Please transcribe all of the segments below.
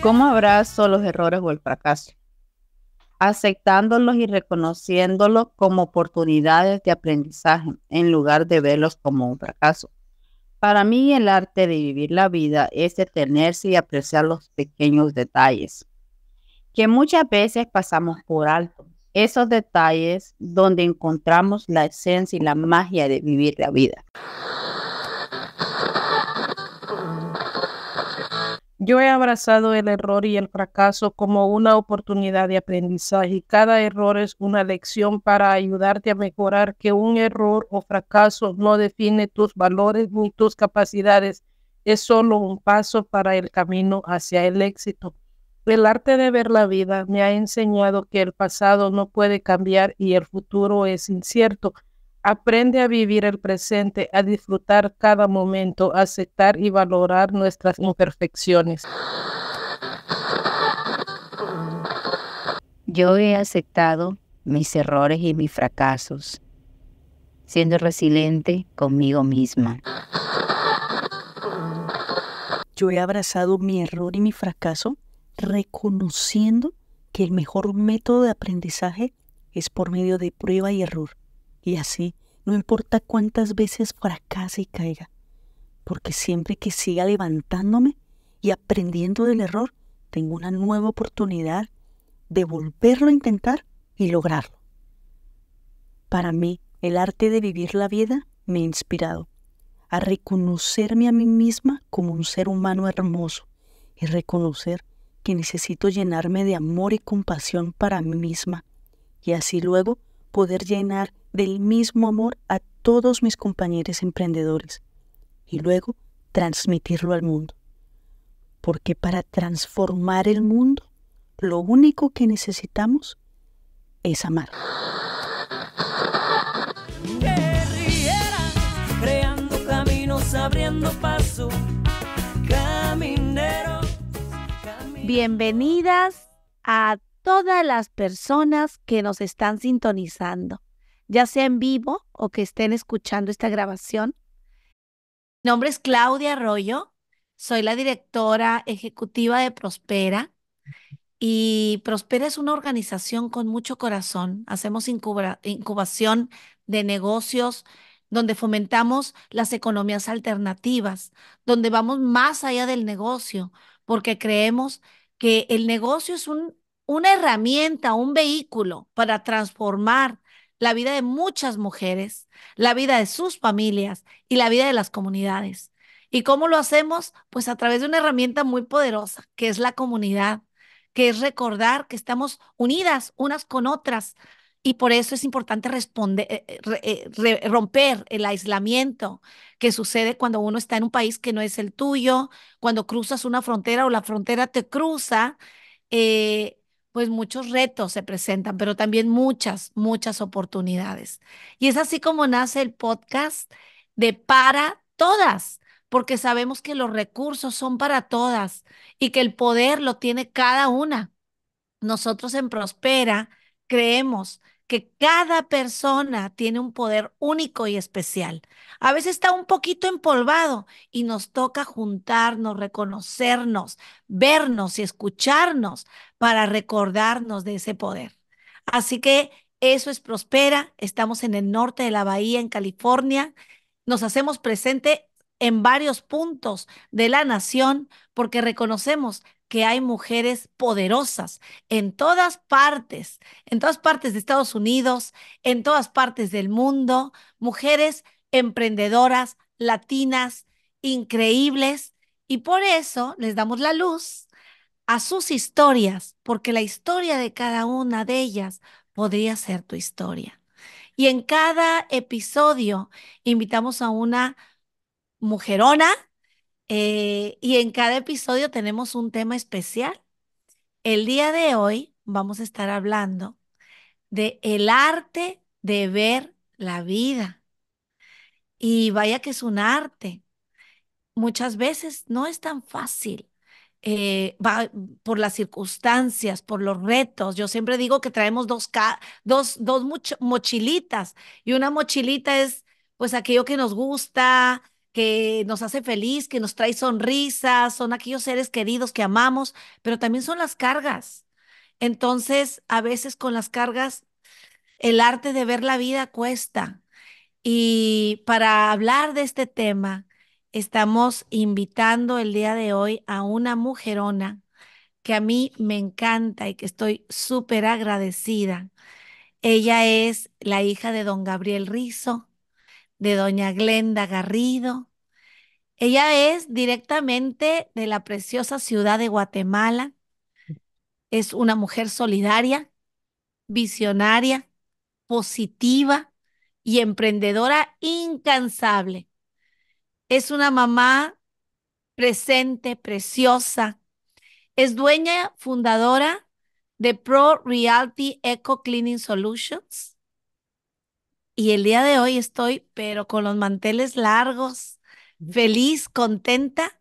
¿Cómo abrazo los errores o el fracaso? Aceptándolos y reconociéndolos como oportunidades de aprendizaje en lugar de verlos como un fracaso. Para mí el arte de vivir la vida es detenerse y apreciar los pequeños detalles que muchas veces pasamos por alto. Esos detalles donde encontramos la esencia y la magia de vivir la vida. Yo he abrazado el error y el fracaso como una oportunidad de aprendizaje y cada error es una lección para ayudarte a mejorar que un error o fracaso no define tus valores ni tus capacidades. Es solo un paso para el camino hacia el éxito. El arte de ver la vida me ha enseñado que el pasado no puede cambiar y el futuro es incierto. Aprende a vivir el presente, a disfrutar cada momento, a aceptar y valorar nuestras imperfecciones. Yo he aceptado mis errores y mis fracasos, siendo resiliente conmigo misma. Yo he abrazado mi error y mi fracaso, reconociendo que el mejor método de aprendizaje es por medio de prueba y error. Y así, no importa cuántas veces fracase y caiga, porque siempre que siga levantándome y aprendiendo del error, tengo una nueva oportunidad de volverlo a intentar y lograrlo. Para mí, el arte de vivir la vida me ha inspirado a reconocerme a mí misma como un ser humano hermoso y reconocer que necesito llenarme de amor y compasión para mí misma y así luego poder llenar del mismo amor a todos mis compañeros emprendedores y luego transmitirlo al mundo. Porque para transformar el mundo, lo único que necesitamos es amar. Bienvenidas a todas las personas que nos están sintonizando ya sea en vivo o que estén escuchando esta grabación. Mi nombre es Claudia Arroyo, soy la directora ejecutiva de Prospera y Prospera es una organización con mucho corazón. Hacemos incubación de negocios donde fomentamos las economías alternativas, donde vamos más allá del negocio, porque creemos que el negocio es un, una herramienta, un vehículo para transformar la vida de muchas mujeres, la vida de sus familias y la vida de las comunidades. ¿Y cómo lo hacemos? Pues a través de una herramienta muy poderosa, que es la comunidad, que es recordar que estamos unidas unas con otras. Y por eso es importante eh, eh, eh, romper el aislamiento que sucede cuando uno está en un país que no es el tuyo, cuando cruzas una frontera o la frontera te cruza pues muchos retos se presentan, pero también muchas, muchas oportunidades. Y es así como nace el podcast de Para Todas, porque sabemos que los recursos son para todas y que el poder lo tiene cada una. Nosotros en Prospera creemos que cada persona tiene un poder único y especial. A veces está un poquito empolvado y nos toca juntarnos, reconocernos, vernos y escucharnos para recordarnos de ese poder. Así que eso es Prospera. Estamos en el norte de la bahía, en California. Nos hacemos presente en varios puntos de la nación porque reconocemos que hay mujeres poderosas en todas partes, en todas partes de Estados Unidos, en todas partes del mundo, mujeres emprendedoras, latinas, increíbles, y por eso les damos la luz a sus historias, porque la historia de cada una de ellas podría ser tu historia. Y en cada episodio invitamos a una mujerona eh, y en cada episodio tenemos un tema especial. El día de hoy vamos a estar hablando de el arte de ver la vida. Y vaya que es un arte. Muchas veces no es tan fácil. Eh, va por las circunstancias, por los retos. Yo siempre digo que traemos dos, dos, dos mochilitas y una mochilita es pues aquello que nos gusta, que nos hace feliz, que nos trae sonrisas, son aquellos seres queridos que amamos, pero también son las cargas. Entonces, a veces con las cargas, el arte de ver la vida cuesta. Y para hablar de este tema, estamos invitando el día de hoy a una mujerona que a mí me encanta y que estoy súper agradecida. Ella es la hija de don Gabriel Rizo, de doña Glenda Garrido, ella es directamente de la preciosa ciudad de Guatemala. Es una mujer solidaria, visionaria, positiva y emprendedora incansable. Es una mamá presente, preciosa. Es dueña fundadora de Pro Realty Eco Cleaning Solutions. Y el día de hoy estoy, pero con los manteles largos feliz, contenta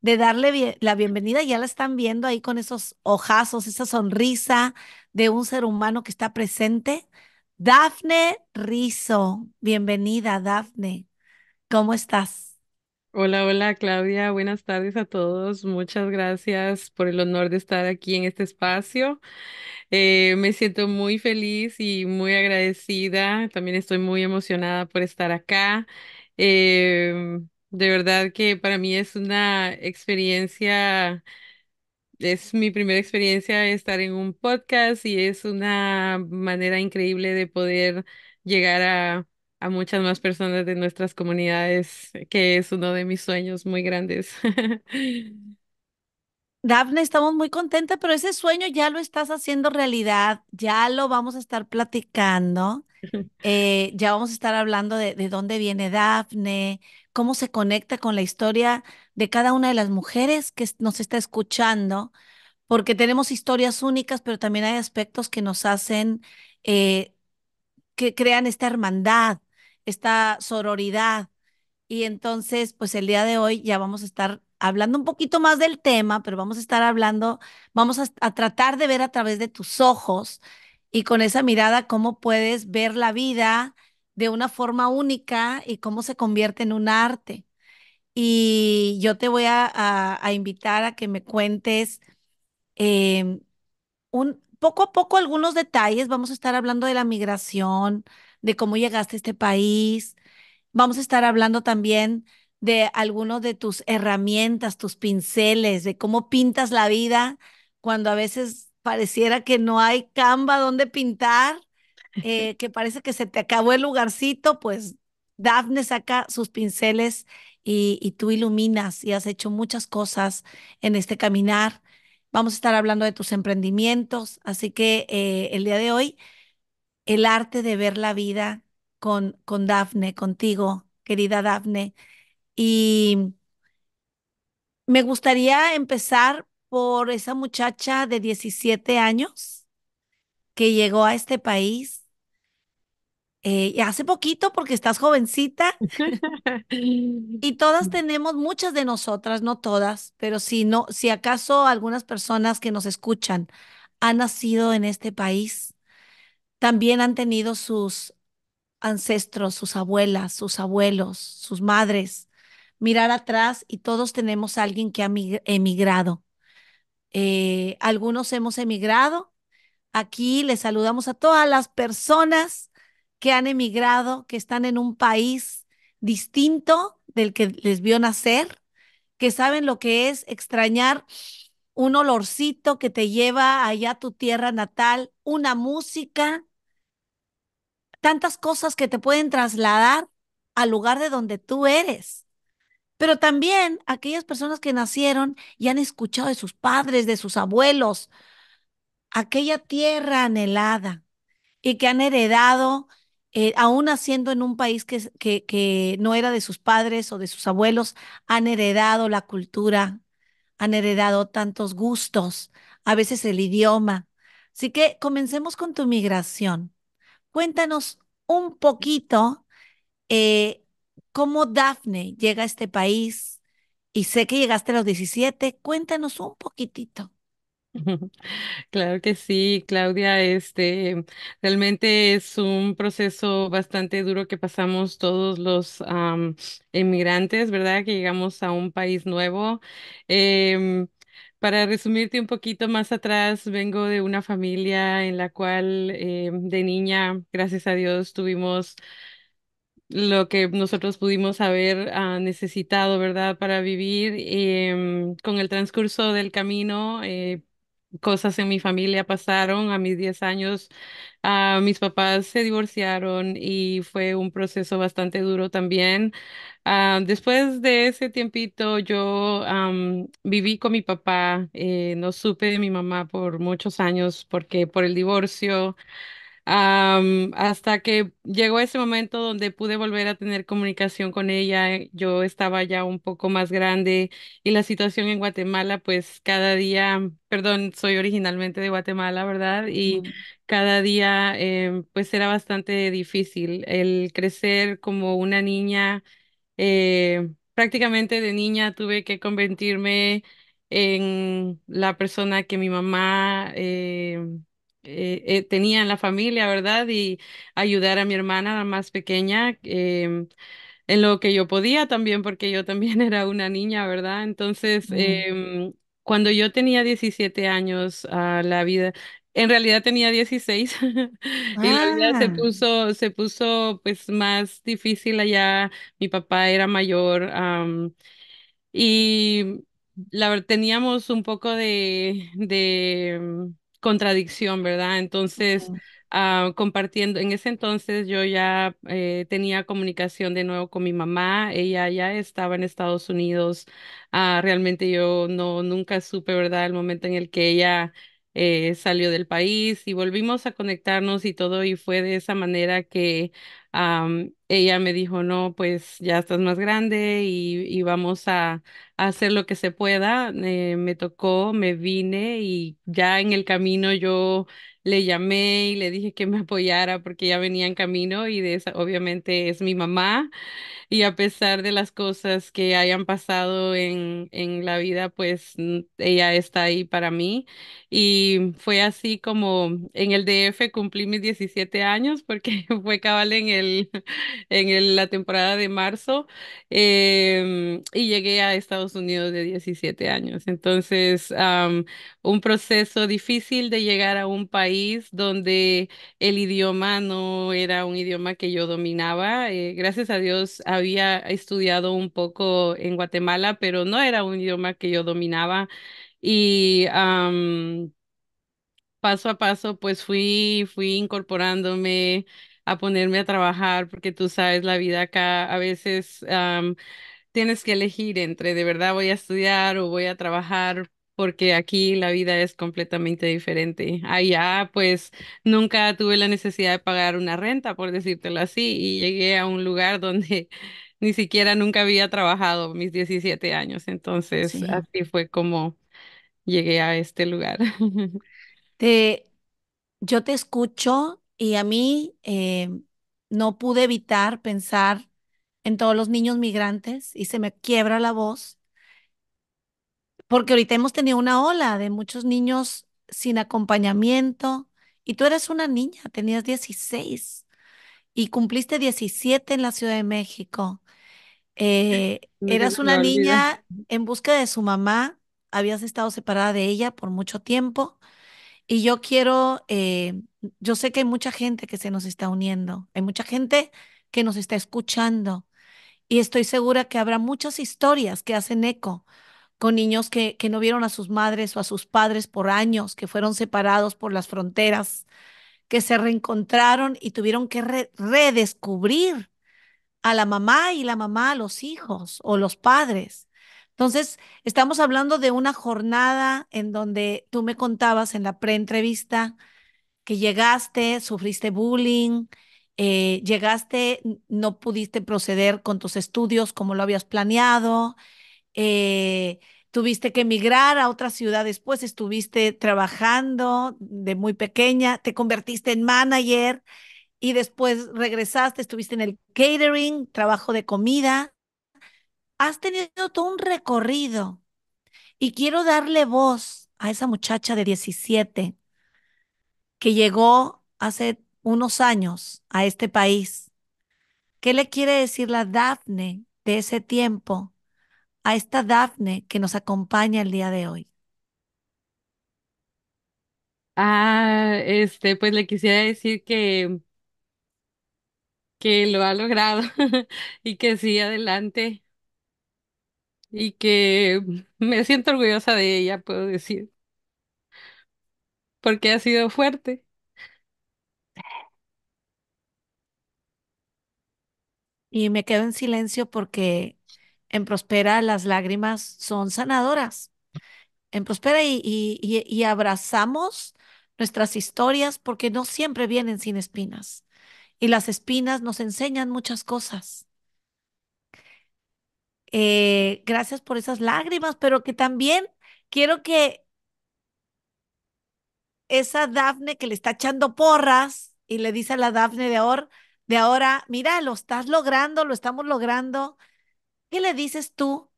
de darle la bienvenida. Ya la están viendo ahí con esos ojazos, esa sonrisa de un ser humano que está presente. Dafne Rizo, bienvenida, Dafne. ¿Cómo estás? Hola, hola Claudia, buenas tardes a todos. Muchas gracias por el honor de estar aquí en este espacio. Eh, me siento muy feliz y muy agradecida. También estoy muy emocionada por estar acá. Eh, de verdad que para mí es una experiencia, es mi primera experiencia estar en un podcast y es una manera increíble de poder llegar a, a muchas más personas de nuestras comunidades, que es uno de mis sueños muy grandes. Dafne, estamos muy contentas, pero ese sueño ya lo estás haciendo realidad, ya lo vamos a estar platicando. Eh, ya vamos a estar hablando de, dónde viene Dafne, cómo se conecta con la historia de cada una de las mujeres que nos está escuchando, porque tenemos historias únicas, pero también hay aspectos que nos hacen, eh, que crean esta hermandad, esta sororidad. Y entonces, pues el día de hoy ya vamos a estar hablando un poquito más del tema, pero vamos a estar hablando, vamos a, a tratar de ver a través de tus ojos y con esa mirada cómo puedes ver la vida de una forma única y cómo se convierte en un arte. Y yo te voy a, invitar a que me cuentes em, un, poco a poco algunos detalles. Vamos a estar hablando de la migración, de cómo llegaste a este país. Vamos a estar hablando también de algunas de tus herramientas, tus pinceles, de cómo pintas la vida cuando a veces pareciera que no hay camba donde pintar, eh, que parece que se te acabó el lugarcito, pues Dafne saca sus pinceles y, tú iluminas y has hecho muchas cosas en este caminar. Vamos a estar hablando de tus emprendimientos, así que eh, el día de hoy, el arte de ver la vida con, con Dafne, contigo, querida Dafne. Y me gustaría empezar por esa muchacha de 17 años que llegó a este país eh, hace poquito porque estás jovencita. y todas mm. tenemos, muchas de nosotras, no todas, pero si no, si acaso algunas personas que nos escuchan han nacido en este país, también han tenido sus ancestros, sus abuelas, sus abuelos, sus madres. Mirar atrás y todos tenemos a alguien que ha emigrado. Eh, algunos hemos emigrado. Aquí les saludamos a todas las personas que han emigrado, que están en un país distinto del que les vio nacer, que saben lo que es extrañar un olorcito que te lleva allá a tu tierra natal, una música, tantas cosas que te pueden trasladar al lugar de donde tú eres pero también aquellas personas que nacieron y han escuchado de sus padres, de sus abuelos, aquella tierra anhelada y que han heredado, eh, aún naciendo en un país que, que no era de sus padres o de sus abuelos, han heredado la cultura, han heredado tantos gustos, a veces el idioma. Así que comencemos con tu migración. Cuéntanos un poquito eh, cómo Dafne llega a este país y sé que llegaste a los 17. Cuéntanos un poquitito. Claro que sí, Claudia. Este realmente es un proceso bastante duro que pasamos todos los emigrantes, ¿verdad? Que llegamos a un país nuevo. Em, para resumirte un poquito más atrás, vengo de una familia en la cual em, de niña, gracias a Dios, tuvimos lo que nosotros pudimos haber ah, necesitado, ¿verdad?, para vivir. Em, con el transcurso del camino, eh, cosas en mi familia pasaron. A mis 10 años, ah, mis papás se divorciaron y fue un proceso bastante duro también. Ah, después de ese tiempito, yo viví con mi papá. Eh, no supe de mi mamá por muchos años porque por el divorcio hasta que llegó ese momento donde pude volver a tener comunicación con ella, eh, yo estaba ya un poco más grande y la situación en Guatemala, pues cada día, perdón, soy originalmente de Guatemala, ¿verdad? Y cada día, em, pues era bastante difícil el crecer como una niña, eh, prácticamente de niña tuve que convertirme en la persona que mi mamá... Em, eh, eh, tenía en la familia, ¿verdad? Y ayudar a mi hermana la más pequeña em, en lo que yo podía también, porque yo también era una niña, ¿verdad? Entonces, em, cuando yo tenía 17 años, ah, la vida, en realidad tenía 16 y la vida se ah. puso, se puso pues más difícil allá. Mi papá era mayor y la teníamos un poco de, de contradicción, ¿verdad? Entonces, ah, compartiendo, en ese entonces yo ya eh, tenía comunicación de nuevo con mi mamá, ella ya estaba en Estados Unidos, ah, realmente yo no, nunca supe, ¿verdad? El momento en el que ella eh, salió del país y volvimos a conectarnos y todo y fue de esa manera que ella me dijo, no, pues ya estás más grande y, vamos a, hacer lo que se pueda. Eh, me tocó, me vine y ya en el camino yo le llamé y le dije que me apoyara porque ya venía en camino y de esa, obviamente es mi mamá y a pesar de las cosas que hayan pasado en, en la vida, pues ella está ahí para mí y fue así como en el DF cumplí mis 17 años porque fue cabal en, el, en la temporada de marzo em, y llegué a Estados Unidos de 17 años. Entonces, un proceso difícil de llegar a un país donde el idioma no era un idioma que yo dominaba. Eh, gracias a Dios había estudiado un poco en Guatemala, pero no era un idioma que yo dominaba. Y paso a paso, pues fui, fui incorporándome a ponerme a trabajar, porque tú sabes, la vida acá a veces... tienes que elegir entre de verdad voy a estudiar o voy a trabajar porque aquí la vida es completamente diferente. Allá, pues nunca tuve la necesidad de pagar una renta, por decírtelo así, y llegué a un lugar donde ni siquiera nunca había trabajado mis 17 años. Entonces, así fue como llegué a este lugar. yo te escucho y a mí eh, no pude evitar pensar en todos los niños migrantes y se me quiebra la voz porque ahorita hemos tenido una ola de muchos niños sin acompañamiento y tú eres una niña, tenías 16 y cumpliste 17 en la Ciudad de México. Eh, eras una niña en busca de su mamá, habías estado separada de ella por mucho tiempo y yo quiero, eh, yo sé que hay mucha gente que se nos está uniendo, hay mucha gente que nos está escuchando y estoy segura que habrá muchas historias que hacen eco con niños que, no vieron a sus madres o a sus padres por años, que fueron separados por las fronteras, que se reencontraron y tuvieron que redescubrir a la mamá y la mamá a los hijos o los padres. Entonces, estamos hablando de una jornada en donde tú me contabas en la preentrevista que llegaste, sufriste bullying, eh, llegaste, no pudiste proceder con tus estudios como lo habías planeado, eh, tuviste que emigrar a otra ciudad después, estuviste trabajando de muy pequeña, te convertiste en manager y después regresaste, estuviste en el catering, trabajo de comida. Has tenido todo un recorrido y quiero darle voz a esa muchacha de 17 que llegó hace unos años a este país. ¿Qué le quiere decir la Dafne de ese tiempo a esta Dafne que nos acompaña el día de hoy? Ah, este, pues le quisiera decir que, que lo ha logrado y que sigue adelante y que me siento orgullosa de ella, puedo decir, porque ha sido fuerte. Y me quedo en silencio porque en Prospera las lágrimas son sanadoras. En Prospera y, abrazamos nuestras historias porque no siempre vienen sin espinas. Y las espinas nos enseñan muchas cosas. Eh, gracias por esas lágrimas, pero que también quiero que esa Dafne que le está echando porras y le dice a la Dafne de ahora, de ahora, mira, lo estás logrando, lo estamos logrando, ¿Qué le dices tú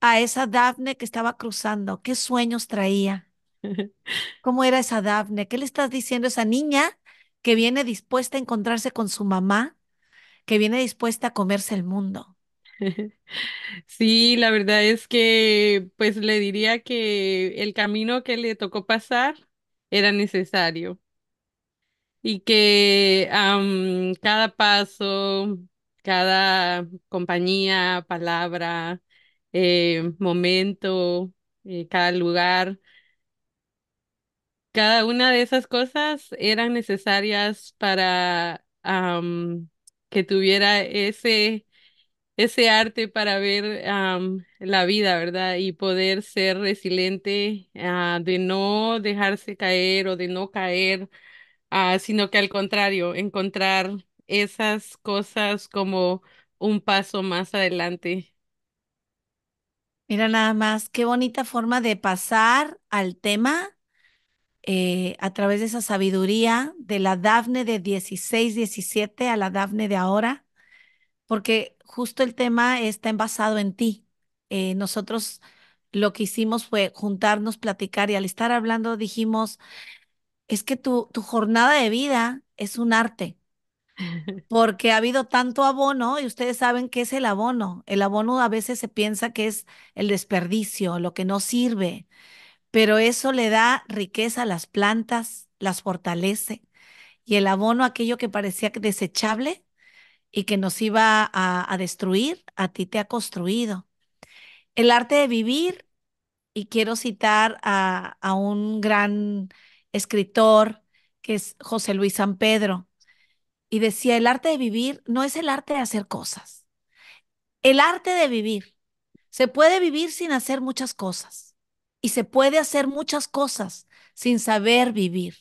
a esa Dafne que estaba cruzando? ¿Qué sueños traía? ¿Cómo era esa Dafne? ¿Qué le estás diciendo a esa niña que viene dispuesta a encontrarse con su mamá, que viene dispuesta a comerse el mundo? Sí, la verdad es que pues le diría que el camino que le tocó pasar era necesario y que cada paso, cada compañía, palabra, eh, momento, eh, cada lugar. Cada una de esas cosas eran necesarias para que tuviera ese, ese arte para ver la vida, ¿verdad? Y poder ser resiliente, ah, de no dejarse caer o de no caer, ah, sino que al contrario, encontrar esas cosas como un paso más adelante. Mira nada más, qué bonita forma de pasar al tema eh, a través de esa sabiduría de la Dafne de 16, 17 a la Dafne de ahora, porque justo el tema está envasado en ti. Eh, nosotros lo que hicimos fue juntarnos, platicar y al estar hablando dijimos, es que tu, tu jornada de vida es un arte porque ha habido tanto abono y ustedes saben qué es el abono. El abono a veces se piensa que es el desperdicio, lo que no sirve, pero eso le da riqueza a las plantas, las fortalece. Y el abono, aquello que parecía desechable y que nos iba a, destruir, a ti te ha construido. El arte de vivir, y quiero citar a, a un gran escritor que es José Luis San Pedro y decía, el arte de vivir no es el arte de hacer cosas, el arte de vivir. Se puede vivir sin hacer muchas cosas y se puede hacer muchas cosas sin saber vivir.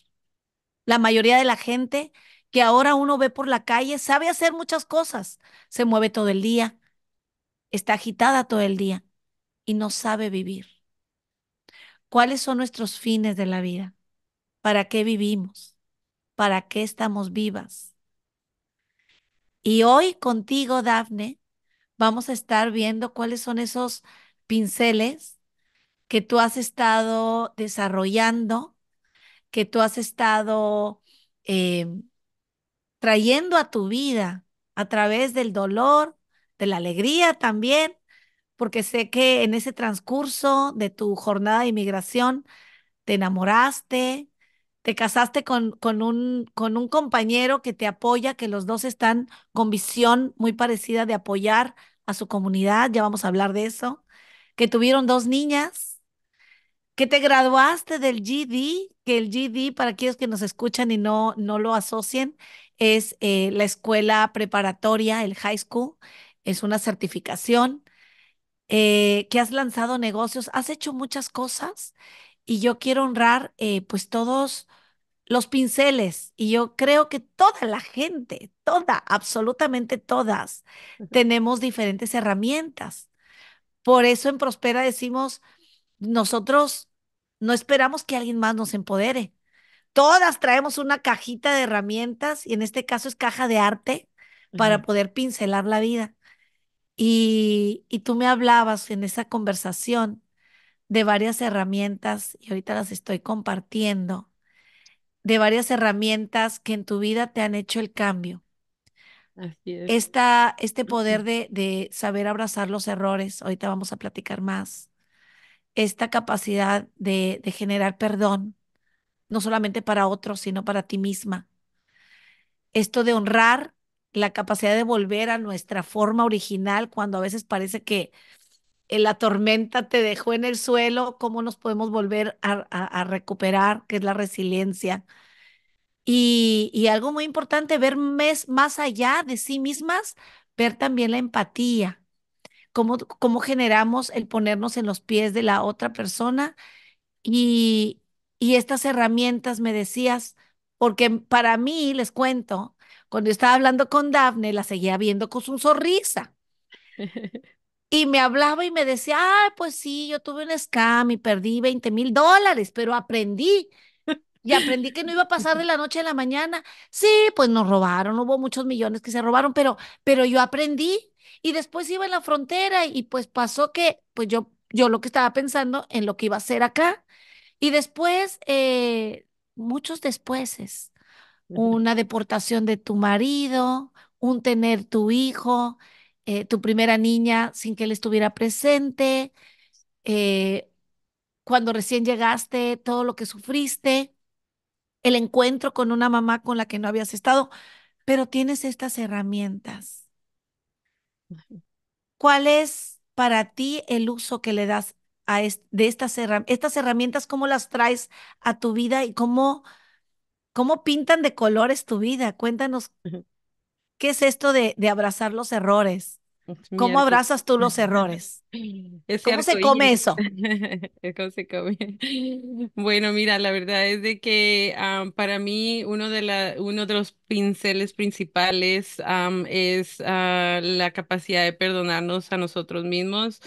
La mayoría de la gente que ahora uno ve por la calle sabe hacer muchas cosas, se mueve todo el día, está agitada todo el día y no sabe vivir. ¿Cuáles son nuestros fines de la vida? ¿Para qué vivimos? ¿Para qué estamos vivas? Y hoy contigo, Dafne, vamos a estar viendo cuáles son esos pinceles que tú has estado desarrollando, que tú has estado em, trayendo a tu vida a través del dolor, de la alegría también, porque sé que en ese transcurso de tu jornada de inmigración te enamoraste, te casaste con, un, con un compañero que te apoya, que los dos están con visión muy parecida de apoyar a su comunidad, ya vamos a hablar de eso, que tuvieron dos niñas, que te graduaste del GD, que el GD, para aquellos que nos escuchan y no, no lo asocien, es eh, la escuela preparatoria, el high school, es una certificación, eh, que has lanzado negocios, has hecho muchas cosas y yo quiero honrar eh, pues todos los pinceles. Y yo creo que toda la gente, toda, absolutamente todas, tenemos diferentes herramientas. Por eso en Prospera decimos, nosotros no esperamos que alguien más nos empodere. Todas traemos una cajita de herramientas y en este caso es caja de arte para poder pincelar la vida. Y, y tú me hablabas en esa conversación de varias herramientas y ahorita las estoy compartiendo de varias herramientas que en tu vida te han hecho el cambio. Esta, este poder de, de saber abrazar los errores, ahorita vamos a platicar más. Esta capacidad de, de generar perdón, no solamente para otros, sino para ti misma. Esto de honrar la capacidad de volver a nuestra forma original cuando a veces parece que eh, la tormenta te dejó en el suelo, cómo nos podemos volver a, recuperar, que es la resiliencia. Y, algo muy importante, ver más allá de sí mismas, ver también la empatía, cómo, cómo generamos el ponernos en los pies de la otra persona. Y, estas herramientas, me decías, porque para mí, les cuento, cuando estaba hablando con Dafne, la seguía viendo con su sonrisa. Y me hablaba y me decía, ah, pues sí, yo tuve un scam y perdí 20 mil dólares, pero aprendí. Y aprendí que no iba a pasar de la noche a la mañana. Sí, pues nos robaron, hubo muchos millones que se robaron, pero, pero yo aprendí. Y después iba en la frontera y pues pasó que, pues yo, yo lo que estaba pensando en lo que iba a hacer acá. Y después, eh, muchos despuéses, una deportación de tu marido, un tener tu hijo, eh, tu primera niña sin que él estuviera presente, eh, cuando recién llegaste, todo lo que sufriste, el encuentro con una mamá con la que no habías estado, pero tienes estas herramientas. ¿Cuál es para ti el uso que le das a de estas herramientas? Estas herramientas, ¿cómo las traes a tu vida y cómo, cómo pintan de colores tu vida? Cuéntanos ¿Qué es esto de, abrazar los errores? ¿Cómo abrazas tú los errores? ¿Cómo se come eso? Bueno, mira, la verdad es de que para mí uno de, la, uno de los pinceles principales es ah, la capacidad de perdonarnos a nosotros mismos.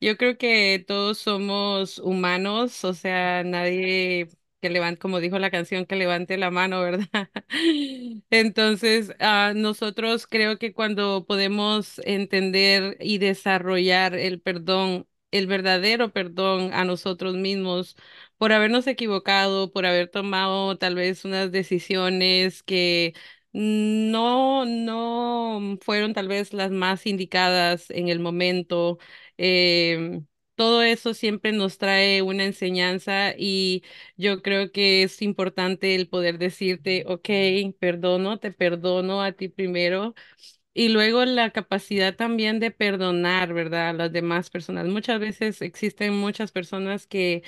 Yo creo que todos somos humanos, o sea, nadie que como dijo la canción, que levante la mano, ¿verdad? Entonces, uh, nosotros creo que cuando podemos entender y desarrollar el perdón, el verdadero perdón a nosotros mismos por habernos equivocado, por haber tomado tal vez unas decisiones que no, no fueron tal vez las más indicadas en el momento. Em, todo eso siempre nos trae una enseñanza y yo creo que es importante el poder decirte, ok, perdono, te perdono a ti primero. Y luego la capacidad también de perdonar, ¿verdad? A las demás personas. Muchas veces existen muchas personas que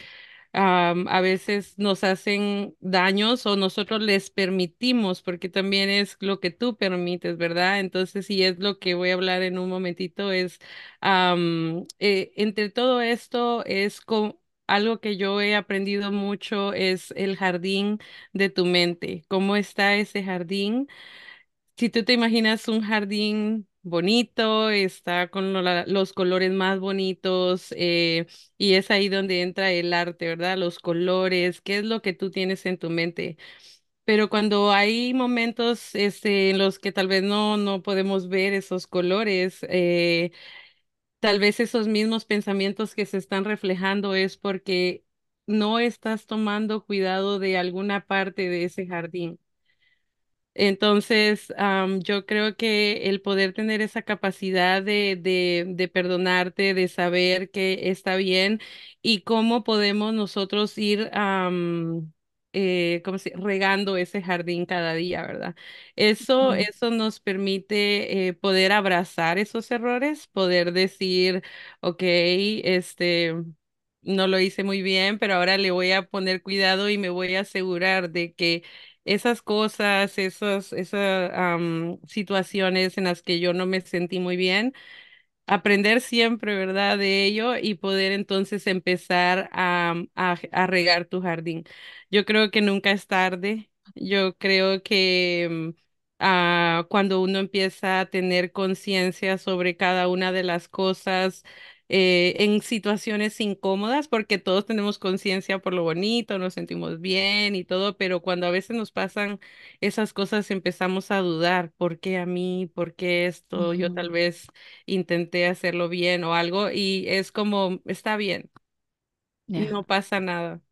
a veces nos hacen daños o nosotros les permitimos, porque también es lo que tú permites, ¿verdad? Entonces, y es lo que voy a hablar en un momentito, es eh, entre todo esto es algo que yo he aprendido mucho es el jardín de tu mente. ¿Cómo está ese jardín? Si tú te imaginas un jardín bonito, está con los colores más bonitos eh, y es ahí donde entra el arte, ¿verdad? Los colores, qué es lo que tú tienes en tu mente. Pero cuando hay momentos este, en los que tal vez no, no podemos ver esos colores, eh, tal vez esos mismos pensamientos que se están reflejando es porque no estás tomando cuidado de alguna parte de ese jardín. Entonces, yo creo que el poder tener esa capacidad de, perdonarte, de saber que está bien y cómo podemos nosotros ir eh, regando ese jardín cada día, ¿verdad? Eso, eso nos permite eh, poder abrazar esos errores, poder decir, ok, este, no lo hice muy bien, pero ahora le voy a poner cuidado y me voy a asegurar de que esas cosas, esas, esas situaciones en las que yo no me sentí muy bien, aprender siempre, ¿verdad?, de ello y poder entonces empezar a, a, regar tu jardín. Yo creo que nunca es tarde, yo creo que... Mm, ah, cuando uno empieza a tener conciencia sobre cada una de las cosas, eh, en situaciones incómodas, porque todos tenemos conciencia por lo bonito, nos sentimos bien y todo, pero cuando a veces nos pasan esas cosas empezamos a dudar, ¿por qué a mí? ¿Por qué esto? Yo tal vez intenté hacerlo bien o algo y es como, está bien, no pasa nada.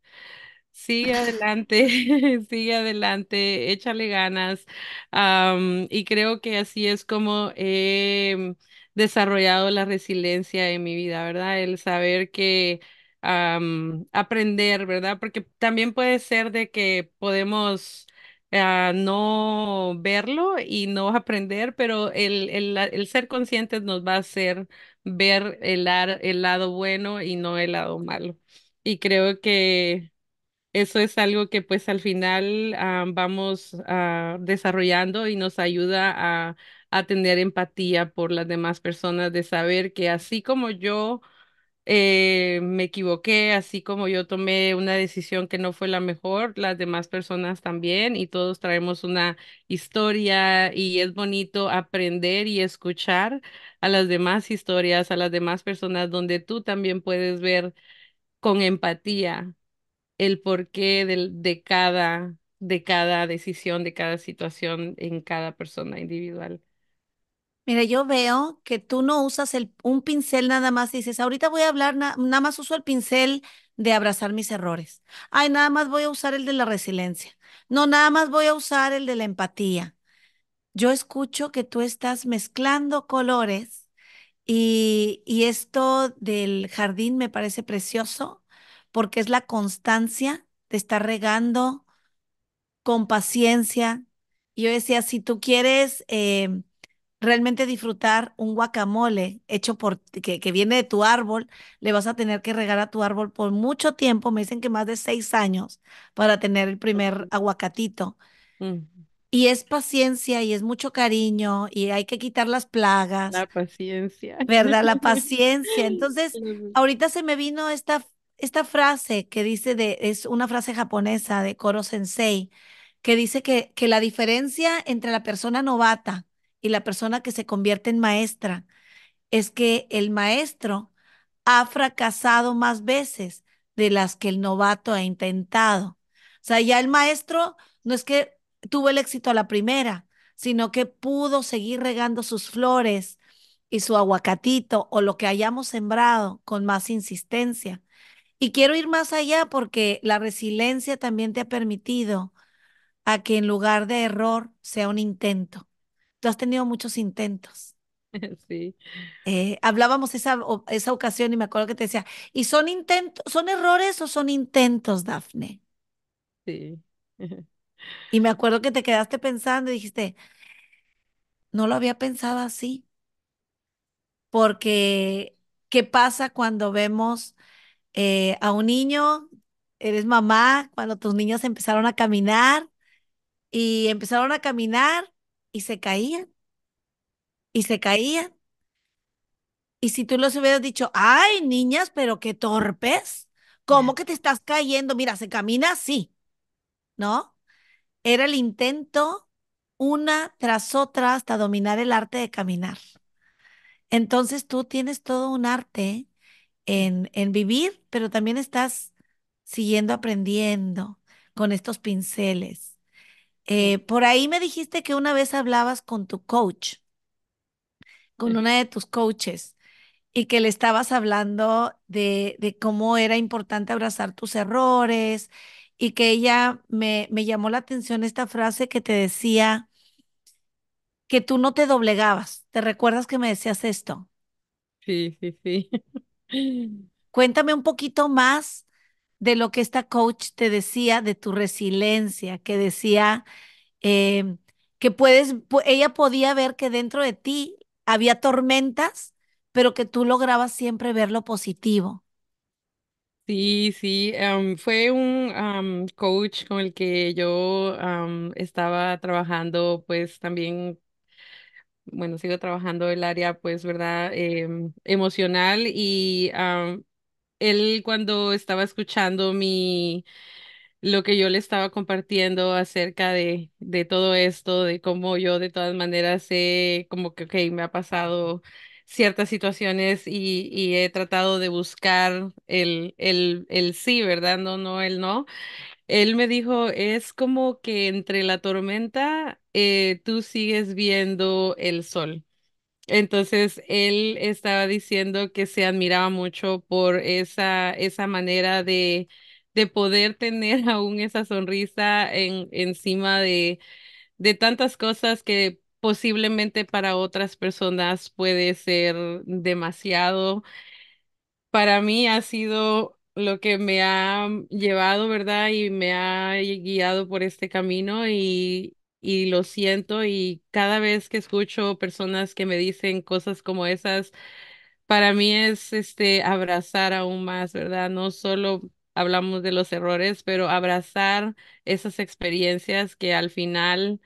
Sigue adelante, sigue adelante, échale ganas. y creo que así es como em, desarrollado la resiliencia en mi vida, ¿verdad? El saber que aprender, ¿verdad? Porque también puede ser de que podemos ah, no verlo y no aprender, pero el, el, ser conscientes nos va a hacer ver el, el lado bueno y no el lado malo. Y creo que eso es algo que pues al final ah, vamos a ah, desarrollando y nos ayuda a, a tener empatía por las demás personas, de saber que así como yo eh, me equivoqué, así como yo tomé una decisión que no fue la mejor, las demás personas también y todos traemos una historia y es bonito aprender y escuchar a las demás historias, a las demás personas donde tú también puedes ver con empatía el porqué de cada de cada decisión, de cada situación en cada persona individual. Mira, yo veo que tú no usas el, un pincel nada más y dices, ahorita voy a hablar, nada más uso el pincel de abrazar mis errores. Ay, nada más voy a usar el de la resiliencia. No, nada más voy a usar el de la empatía. Yo escucho que tú estás mezclando colores y, y esto del jardín me parece precioso porque es la constancia de estar regando con paciencia. Yo decía, si tú quieres... Eh, realmente disfrutar un guacamole hecho por que, que, viene de tu árbol, le vas a tener que regar a tu árbol por mucho tiempo, me dicen que más de seis años para tener el primer aguacatito. Y es paciencia y es mucho cariño y hay que quitar las plagas. La paciencia. ¿Verdad? La paciencia. Entonces, ahorita se me vino esta, esta frase que dice de, es una frase japonesa de Koro Sensei, que dice que, que la diferencia entre la persona novata y la persona que se convierte en maestra es que el maestro ha fracasado más veces de las que el novato ha intentado. O sea, ya el maestro no es que tuvo el éxito a la primera, sino que pudo seguir regando sus flores y su aguacatito o lo que hayamos sembrado con más insistencia. Y quiero ir más allá porque la resiliencia también te ha permitido a que en lugar de error sea un intento tú has tenido muchos intentos. Sí. Eh, hablábamos esa, esa ocasión y me acuerdo que te decía, ¿y son intentos, son errores o son intentos, Dafne? Sí. Y me acuerdo que te quedaste pensando y dijiste, no lo había pensado así, porque ¿qué pasa cuando vemos eh, a un niño, eres mamá, cuando tus niños empezaron a caminar y empezaron a caminar y se caían y se caían. Y si tú los hubieras dicho, ay, niñas, pero qué torpes, ¿cómo que te estás cayendo? Mira, se camina así, ¿no? Era el intento una tras otra hasta dominar el arte de caminar. Entonces tú tienes todo un arte en, en vivir, pero también estás siguiendo aprendiendo con estos pinceles. Eh, por ahí me dijiste que una vez hablabas con tu coach, con una de tus coaches, y que le estabas hablando de, cómo era importante abrazar tus errores y que ella me, me llamó la atención esta frase que te decía que tú no te doblegabas. ¿Te recuerdas que me decías esto? Sí, sí, sí. Cuéntame un poquito más de lo que esta coach te decía de tu resiliencia, que decía em, que puedes, ella podía ver que dentro de ti había tormentas, pero que tú lograbas siempre ver lo positivo. Sí, sí, em, fue un coach con el que yo estaba trabajando, pues también bueno, sigo trabajando el área, pues, ¿verdad? Em, emocional y él cuando estaba escuchando mi lo que yo le estaba compartiendo acerca de, de todo esto, de cómo yo de todas maneras he, como que, me ha pasado ciertas situaciones y, he tratado de buscar el, el, el sí, ¿verdad? No, no, el no. Él me dijo, es como que entre la tormenta eh, tú sigues viendo el sol. Entonces él estaba diciendo que se admiraba mucho por esa, esa manera de, poder tener aún esa sonrisa en, encima de, de tantas cosas que posiblemente para otras personas puede ser demasiado. Para mí ha sido lo que me ha llevado, ¿verdad? Y me ha guiado por este camino y y lo siento y cada vez que escucho personas que me dicen cosas como esas, para mí es este abrazar aún más, ¿verdad? No solo hablamos de los errores, pero abrazar esas experiencias que al final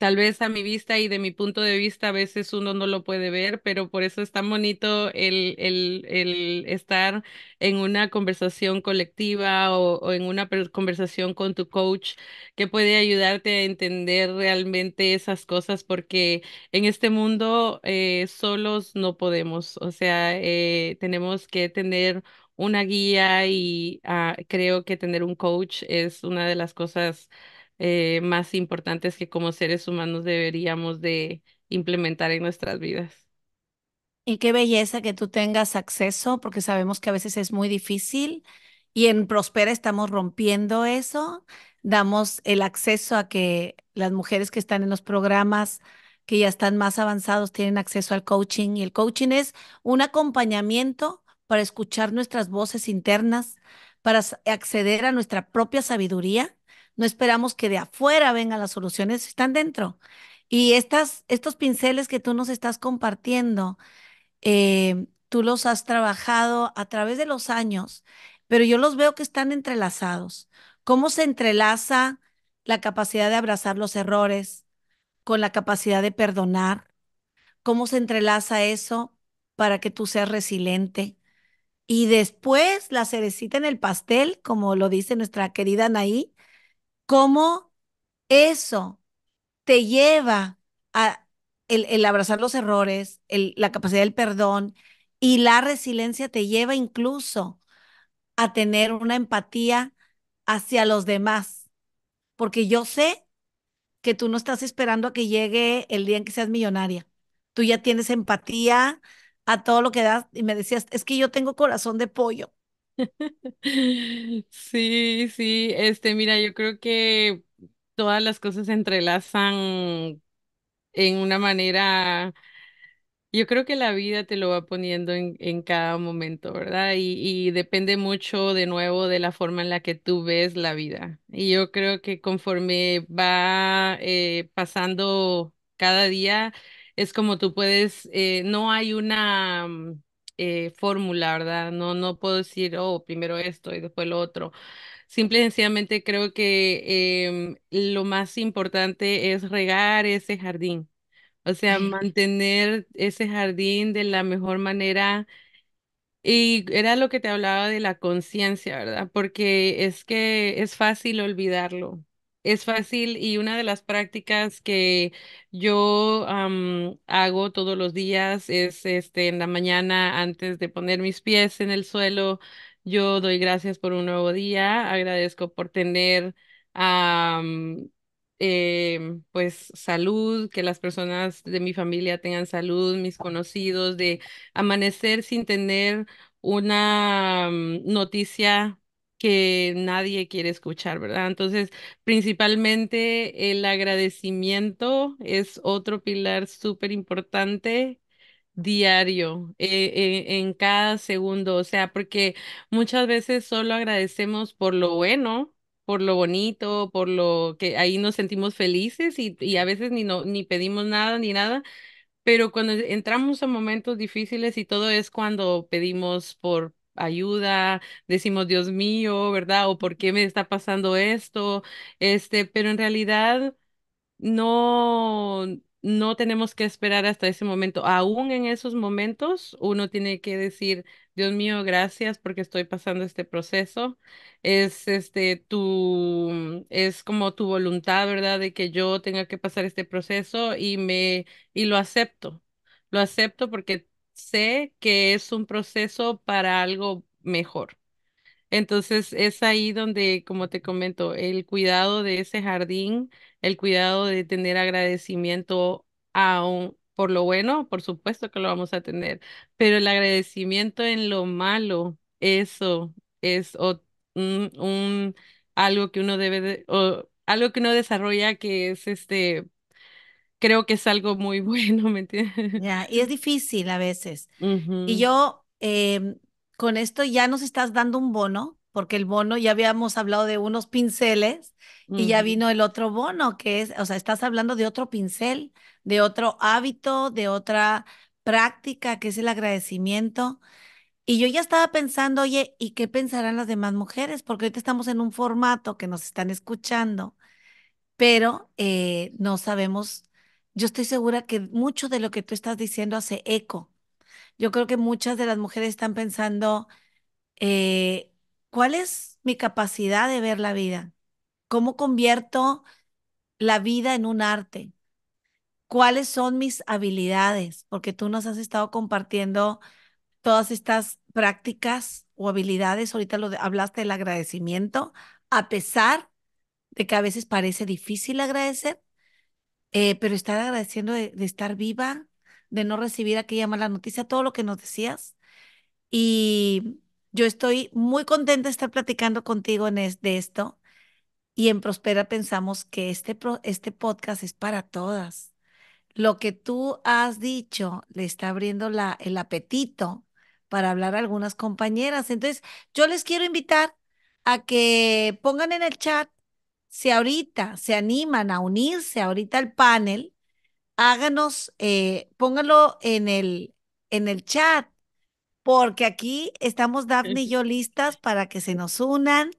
tal vez a mi vista y de mi punto de vista a veces uno no lo puede ver, pero por eso es tan bonito el, el, estar en una conversación colectiva o, en una conversación con tu coach que puede ayudarte a entender realmente esas cosas porque en este mundo eh, solos no podemos, o sea, eh, tenemos que tener una guía y ah, creo que tener un coach es una de las cosas eh, más importantes que como seres humanos deberíamos de implementar en nuestras vidas. Y qué belleza que tú tengas acceso, porque sabemos que a veces es muy difícil y en Prospera estamos rompiendo eso, damos el acceso a que las mujeres que están en los programas que ya están más avanzados tienen acceso al coaching y el coaching es un acompañamiento para escuchar nuestras voces internas, para acceder a nuestra propia sabiduría no esperamos que de afuera vengan las soluciones, están dentro. Y estas, estos pinceles que tú nos estás compartiendo, eh, tú los has trabajado a través de los años, pero yo los veo que están entrelazados. ¿Cómo se entrelaza la capacidad de abrazar los errores con la capacidad de perdonar? ¿Cómo se entrelaza eso para que tú seas resiliente? Y después la cerecita en el pastel, como lo dice nuestra querida naí cómo eso te lleva a el, abrazar los errores, la capacidad del perdón y la resiliencia te lleva incluso a tener una empatía hacia los demás. Porque yo sé que tú no estás esperando a que llegue el día en que seas millonaria. Tú ya tienes empatía a todo lo que das y me decías, es que yo tengo corazón de pollo. Sí, sí, este, mira, yo creo que todas las cosas se entrelazan en una manera, yo creo que la vida te lo va poniendo en, cada momento, ¿verdad? Y, depende mucho de nuevo de la forma en la que tú ves la vida. Y yo creo que conforme va eh, pasando cada día, es como tú puedes, eh, no hay una... Mm, eh, fórmula, ¿verdad? No, no puedo decir, oh, primero esto y después lo otro. Simple y sencillamente creo que em, lo más importante es regar ese jardín. O sea, mantener ese jardín de la mejor manera. Y era lo que te hablaba de la conciencia, ¿verdad? Porque es que es fácil olvidarlo. Es fácil y una de las prácticas que yo hago todos los días es este en la mañana antes de poner mis pies en el suelo, yo doy gracias por un nuevo día, agradezco por tener eh, pues salud, que las personas de mi familia tengan salud, mis conocidos, de amanecer sin tener una noticia que nadie quiere escuchar, ¿verdad? Entonces, principalmente el agradecimiento es otro pilar súper importante diario, eh, eh, en cada segundo, o sea, porque muchas veces solo agradecemos por lo bueno, por lo bonito, por lo que ahí nos sentimos felices y, a veces ni, ni pedimos nada ni nada, pero cuando entramos a momentos difíciles y todo es cuando pedimos por ayuda, decimos, Dios mío, ¿verdad? ¿O por qué me está pasando esto? Este, pero en realidad no, no tenemos que esperar hasta ese momento. Aún en esos momentos, uno tiene que decir, Dios mío, gracias porque estoy pasando este proceso. Es este tú, es como tu voluntad, ¿verdad? De que yo tenga que pasar este proceso y me y lo acepto. Lo acepto porque sé que es un proceso para algo mejor. Entonces es ahí donde, como te comento, el cuidado de ese jardín, el cuidado de tener agradecimiento por lo bueno, por supuesto que lo vamos a tener, pero el agradecimiento en lo malo, eso es un, algo que uno debe o, algo que uno desarrolla que es este creo que es algo muy bueno, ¿me entiendes? Ya, y es difícil a veces. Y yo, em, con esto ya nos estás dando un bono, porque el bono, ya habíamos hablado de unos pinceles y ya vino el otro bono, que es, o sea, estás hablando de otro pincel, de otro hábito, de otra práctica, que es el agradecimiento. Y yo ya estaba pensando, oye, ¿y qué pensarán las demás mujeres? Porque ahorita estamos en un formato que nos están escuchando, pero eh, no sabemos yo estoy segura que mucho de lo que tú estás diciendo hace eco. Yo creo que muchas de las mujeres están pensando, eh, ¿cuál es mi capacidad de ver la vida? ¿Cómo convierto la vida en un arte? ¿Cuáles son mis habilidades? Porque tú nos has estado compartiendo todas estas prácticas o habilidades. Ahorita lo hablaste del agradecimiento, a pesar de que a veces parece difícil agradecer, eh, pero estar agradeciendo de, estar viva, de no recibir aquella mala noticia, todo lo que nos decías. Y yo estoy muy contenta de estar platicando contigo en de esto. Y en Prospera pensamos que este, este podcast es para todas. Lo que tú has dicho le está abriendo la, el apetito para hablar a algunas compañeras. Entonces, yo les quiero invitar a que pongan en el chat si ahorita se animan a unirse ahorita al panel, háganos, eh, pónganlo en el, en el chat, porque aquí estamos Dafne y yo listas para que se nos unan.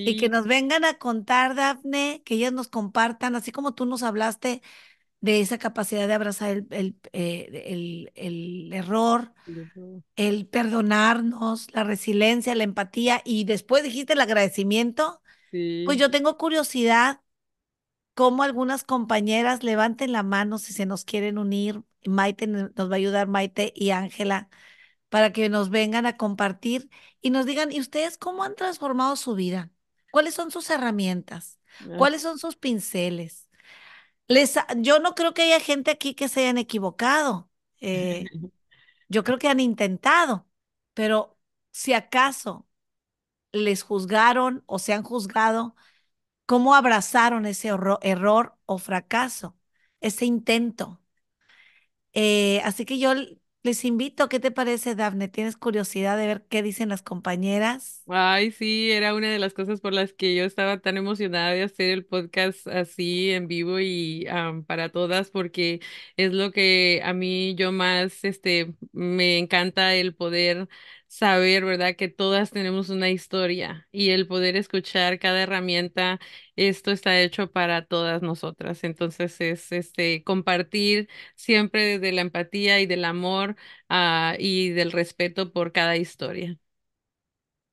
Y que nos vengan a contar, Dafne, que ellas nos compartan, así como tú nos hablaste de esa capacidad de abrazar el, el, eh, el, error, el perdonarnos, la resiliencia, la empatía y después dijiste el agradecimiento. Pues yo tengo curiosidad cómo algunas compañeras levanten la mano si se nos quieren unir. Maite nos va a ayudar, Maite y Ángela, para que nos vengan a compartir y nos digan, ¿y ustedes cómo han transformado su vida? ¿Cuáles son sus herramientas? Ah. ¿Cuáles son sus pinceles? yo no creo que haya gente aquí que se hayan equivocado. Eh, yo creo que han intentado, pero si acaso les juzgaron o se han juzgado, cómo abrazaron ese error, o fracaso, ese intento. Eh, así que yo les invito, ¿qué te parece, Dafne? ¿Tienes curiosidad de ver qué dicen las compañeras? Ay, sí, era una de las cosas por las que yo estaba tan emocionada de hacer el podcast así en vivo y para todas, porque es lo que a mí yo más, este, me encanta el poder saber, ¿verdad? Que todas tenemos una historia y el poder escuchar cada herramienta, esto está hecho para todas nosotras. Entonces es este, compartir siempre desde la empatía y del amor ah, y del respeto por cada historia.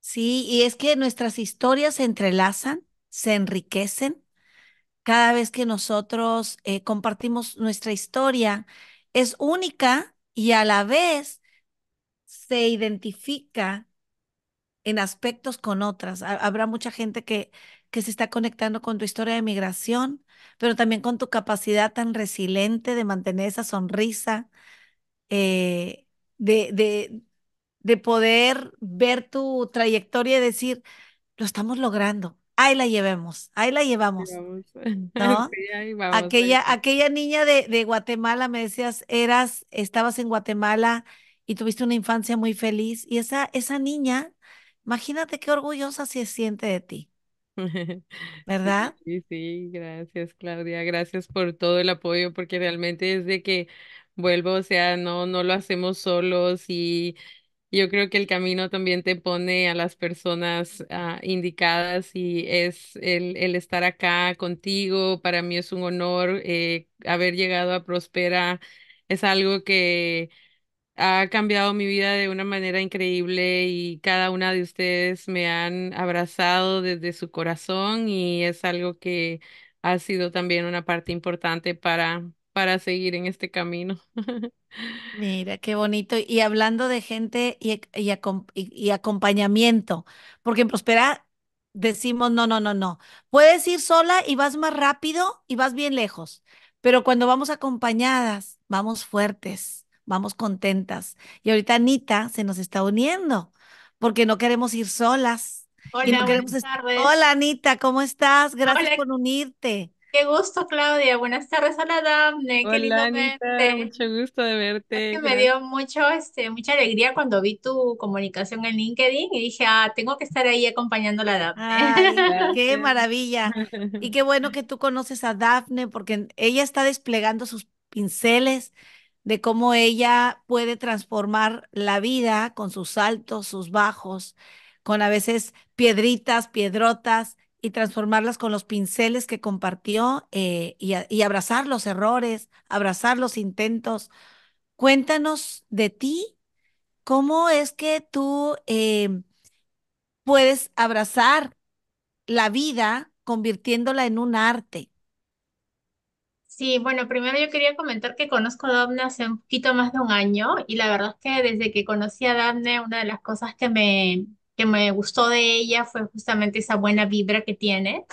Sí, y es que nuestras historias se entrelazan, se enriquecen. Cada vez que nosotros eh, compartimos nuestra historia, es única y a la vez se identifica en aspectos con otras. Habrá mucha gente que, que se está conectando con tu historia de migración, pero también con tu capacidad tan resiliente de mantener esa sonrisa, eh, de, de, de poder ver tu trayectoria y decir, lo estamos logrando, ahí la llevemos, ahí la llevamos. ¿no? aquella, aquella niña de, Guatemala, me decías, eras, estabas en Guatemala y tuviste una infancia muy feliz y esa, esa niña, imagínate qué orgullosa se siente de ti. ¿Verdad? Sí, sí, gracias Claudia, gracias por todo el apoyo porque realmente desde que vuelvo, o sea, no, no lo hacemos solos y yo creo que el camino también te pone a las personas ah, indicadas y es el, el, estar acá contigo, para mí es un honor eh, haber llegado a Prospera, es algo que ha cambiado mi vida de una manera increíble y cada una de ustedes me han abrazado desde su corazón y es algo que ha sido también una parte importante para, para seguir en este camino. Mira, qué bonito. Y hablando de gente y, e, y, y acompañamiento, porque en Prospera decimos, no, no, no, no, puedes ir sola y vas más rápido y vas bien lejos, pero cuando vamos acompañadas, vamos fuertes vamos contentas. Y ahorita Anita se nos está uniendo porque no queremos ir solas. Hola, Anita, ¿cómo estás? Gracias por unirte. Qué gusto, Claudia. Buenas tardes. la Dafne. Qué lindo verte. Mucho gusto de verte. me dio mucho, este, mucha alegría cuando vi tu comunicación en LinkedIn y dije, ah, tengo que estar ahí acompañando a la Dafne. qué maravilla. Y qué bueno que tú conoces a Dafne porque ella está desplegando sus pinceles de cómo ella puede transformar la vida con sus altos, sus bajos, con a veces piedritas, piedrotas, y transformarlas con los pinceles que compartió eh, y, abrazar los errores, abrazar los intentos. Cuéntanos de ti, cómo es que tú eh, puedes abrazar la vida convirtiéndola en un arte. Sí, bueno, primero yo quería comentar que conozco a Daphne hace un poquito más de un año y la verdad es que desde que conocí a Daphne, una de las cosas que me, que me gustó de ella fue justamente esa buena vibra que tiene.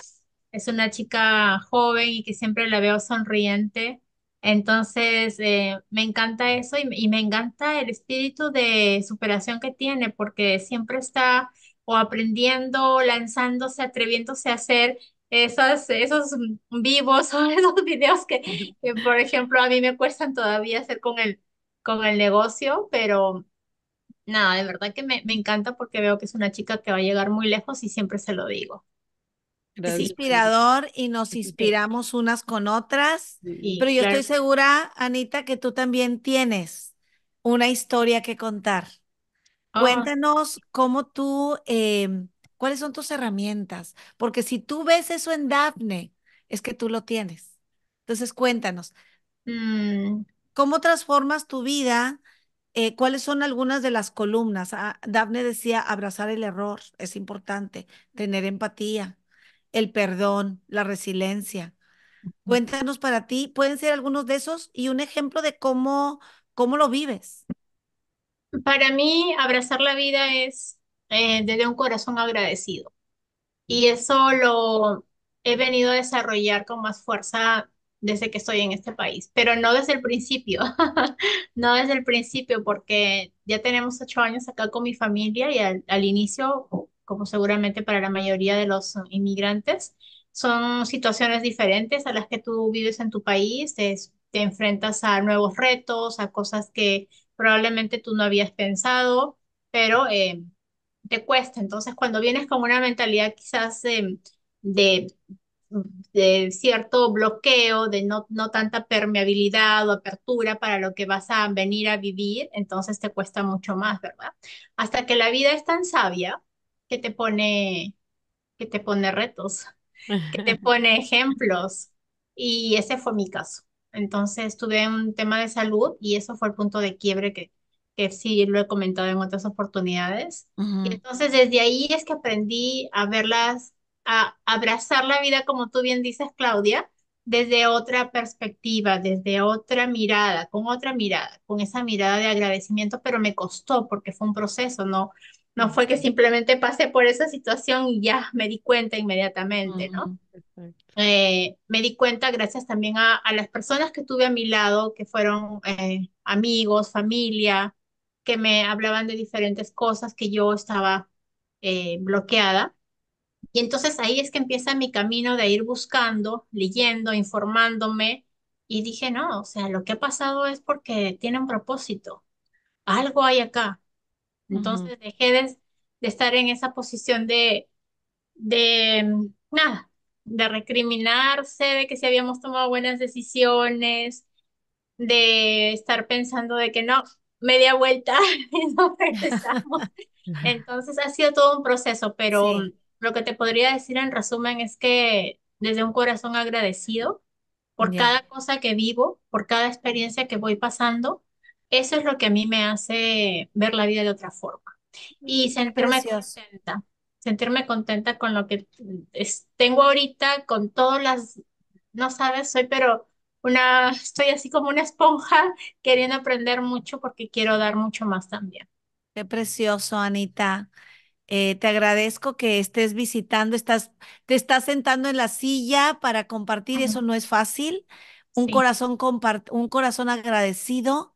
Es una chica joven y que siempre la veo sonriente. Entonces, eh, me encanta eso y, y me encanta el espíritu de superación que tiene porque siempre está o aprendiendo, lanzándose, atreviéndose a hacer esas, esos vivos o esos videos que, por ejemplo, a mí me cuestan todavía hacer con el, con el negocio, pero nada, de verdad que me, encanta porque veo que es una chica que va a llegar muy lejos y siempre se lo digo. Es inspirador y nos inspiramos unas con otras, pero yo estoy segura, Anita, que tú también tienes una historia que contar. Oh. Cuéntanos cómo tú... Em, ¿Cuáles son tus herramientas? Porque si tú ves eso en Dafne, es que tú lo tienes. Entonces, cuéntanos, mm. ¿cómo transformas tu vida? Eh, ¿Cuáles son algunas de las columnas? Ah, Dafne decía, abrazar el error es importante, tener empatía, el perdón, la resiliencia. Cuéntanos para ti, pueden ser algunos de esos y un ejemplo de cómo, cómo lo vives. Para mí, abrazar la vida es eh, desde un corazón agradecido. Y eso lo he venido a desarrollar con más fuerza desde que estoy en este país, pero no desde el principio, no desde el principio, porque ya tenemos ocho años acá con mi familia y al, inicio, como seguramente para la mayoría de los inmigrantes, son situaciones diferentes a las que tú vives en tu país, te, te enfrentas a nuevos retos, a cosas que probablemente tú no habías pensado, pero eh, te cuesta. Entonces, cuando vienes con una mentalidad quizás em, de, de, cierto bloqueo, de no, no tanta permeabilidad o apertura para lo que vas a venir a vivir, entonces te cuesta mucho más, ¿verdad? Hasta que la vida es tan sabia que te pone, que te pone retos, que te pone ejemplos. Y ese fue mi caso. Entonces tuve un tema de salud y eso fue el punto de quiebre que, que sí lo he comentado en otras oportunidades. Y entonces desde ahí es que aprendí a verlas, a abrazar la vida, como tú bien dices, Claudia, desde otra perspectiva, desde otra mirada, con otra mirada, con esa mirada de agradecimiento, pero me costó porque fue un proceso, no, no fue que simplemente pasé por esa situación y ya me di cuenta inmediatamente, ¿no? Eh, me di cuenta gracias también a, las personas que tuve a mi lado, que fueron eh, amigos, familia, que me hablaban de diferentes cosas que yo estaba eh, bloqueada. Y entonces ahí es que empieza mi camino de ir buscando, leyendo, informándome. Y dije, no, o sea, lo que ha pasado es porque tiene un propósito. Algo hay acá. Entonces dejé de, de, estar en esa posición de, de mm, nada, de recriminarse, de que si habíamos tomado buenas decisiones, de estar pensando de que no, media vuelta y regresamos. Entonces ha sido todo un proceso, pero lo que te podría decir en resumen es que desde un corazón agradecido por cada cosa que vivo, por cada experiencia que voy pasando, eso es lo que a mí me hace ver la vida de otra forma y sentirme contenta, con lo que mm, tengo ahorita, con todas las, no sabes, soy pero una, estoy así como una esponja queriendo aprender mucho porque quiero dar mucho más también. Qué precioso, Anita. Eh, te agradezco que estés visitando, estás, te estás sentando en la silla para compartir, eso no es fácil. Un corazón un corazón agradecido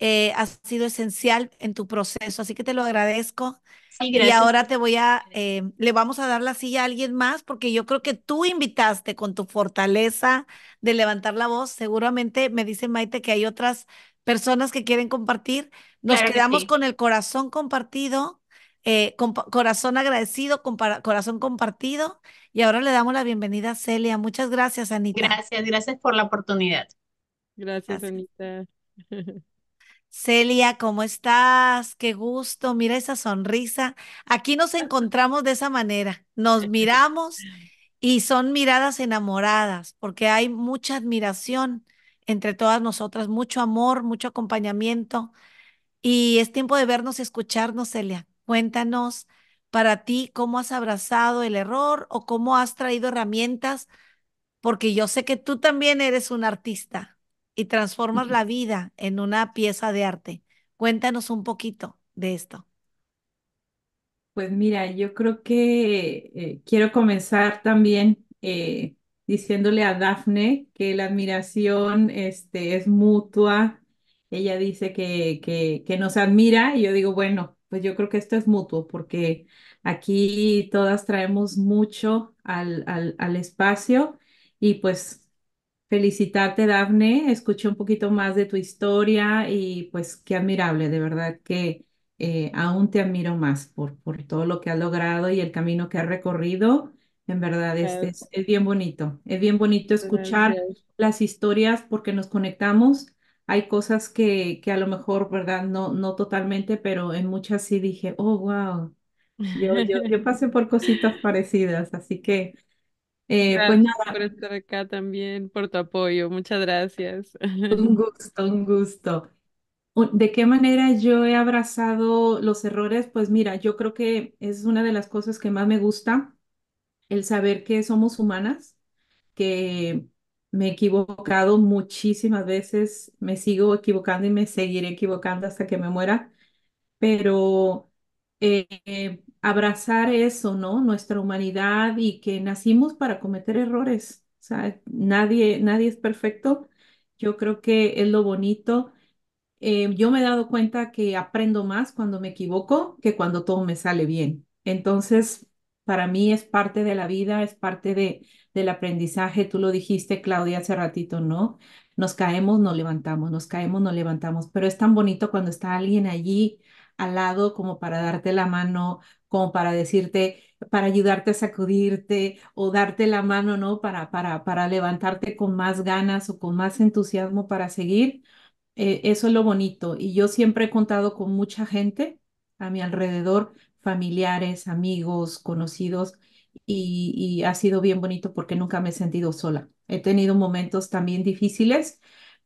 eh, ha sido esencial en tu proceso, así que te lo agradezco. y ahora te voy a, eh, le vamos a dar la silla a alguien más, porque yo creo que tú invitaste con tu fortaleza de levantar la voz. Seguramente me dice Maite que hay otras personas que quieren compartir. Nos quedamos con el corazón compartido, eh, corazón agradecido, corazón compartido. Y ahora le damos la bienvenida a Celia. Muchas gracias, Anita. Gracias, gracias por la oportunidad. gracias. Anita. Celia, ¿cómo estás? Qué gusto, mira esa sonrisa. Aquí nos encontramos de esa manera, nos miramos y son miradas enamoradas, porque hay mucha admiración entre todas nosotras, mucho amor, mucho acompañamiento. Y es tiempo de vernos y escucharnos, Celia. Cuéntanos para ti cómo has abrazado el error o cómo has traído herramientas, porque yo sé que tú también eres un artista y transformas la vida en una pieza de arte. Cuéntanos un poquito de esto. Pues mira, yo creo que eh, quiero comenzar también eh, diciéndole a Dafne que la admiración este, es mutua. Ella dice que, que, que nos admira y yo digo, bueno, pues yo creo que esto es mutuo porque aquí todas traemos mucho al, al, al espacio y pues felicitarte, Dafne. Escuché un poquito más de tu historia y pues qué admirable, de verdad que eh, aún te admiro más por, por todo lo que has logrado y el camino que has recorrido. En verdad, es, bien bonito. Es bien bonito escuchar las historias porque nos conectamos. Hay cosas que, que a lo mejor, ¿verdad? No, no totalmente, pero en muchas sí dije, oh, wow. Yo, yo, yo pasé por cositas parecidas, así que eh, pues nada, por estar acá también, por tu apoyo. Muchas gracias. un gusto, un gusto. ¿De qué manera yo he abrazado los errores? Pues mira, yo creo que es una de las cosas que más me gusta, el saber que somos humanas, que me he equivocado muchísimas veces, me sigo equivocando y me seguiré equivocando hasta que me muera, pero eh, abrazar eso, ¿no? Nuestra humanidad y que nacimos para cometer errores. O sea, nadie, nadie es perfecto. Yo creo que es lo bonito. Eh, yo me he dado cuenta que aprendo más cuando me equivoco que cuando todo me sale bien. Entonces, para mí es parte de la vida, es parte de, del aprendizaje. Tú lo dijiste, Claudia, hace ratito, ¿no? Nos caemos, nos levantamos, nos caemos, nos levantamos, pero es tan bonito cuando está alguien allí al lado como para darte la mano, como para decirte, para ayudarte a sacudirte o darte la mano, ¿no? Para, para, para levantarte con más ganas o con más entusiasmo para seguir. Eh, eso es lo bonito. Y yo siempre he contado con mucha gente a mi alrededor, familiares, amigos, conocidos, y, y ha sido bien bonito porque nunca me he sentido sola. He tenido momentos también difíciles,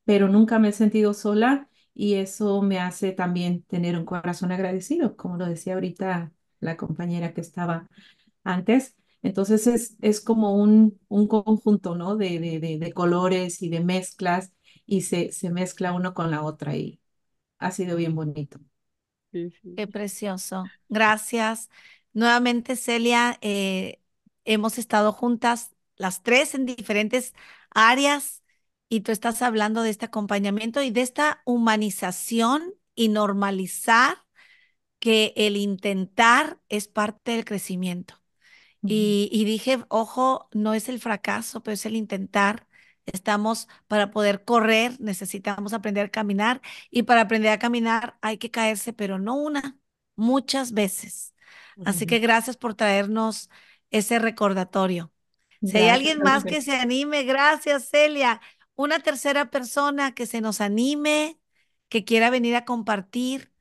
pero nunca me he sentido sola y eso me hace también tener un corazón agradecido, como lo decía ahorita la compañera que estaba antes. Entonces es, es como un, un conjunto, ¿no? De, de, colores y de mezclas y se, se mezcla uno con la otra y ha sido bien bonito. Sí, Qué precioso. Gracias. Nuevamente, Celia, eh, hemos estado juntas las tres en diferentes áreas y tú estás hablando de este acompañamiento y de esta humanización y normalizar que el intentar es parte del crecimiento. y, dije, ojo, no es el fracaso, pero es el intentar. Estamos para poder correr, necesitamos aprender a caminar y para aprender a caminar hay que caerse, pero no una, muchas veces. Así que gracias por traernos ese recordatorio. Si hay alguien más que se anime, gracias Celia. Una tercera persona que se nos anime, que quiera venir a compartir,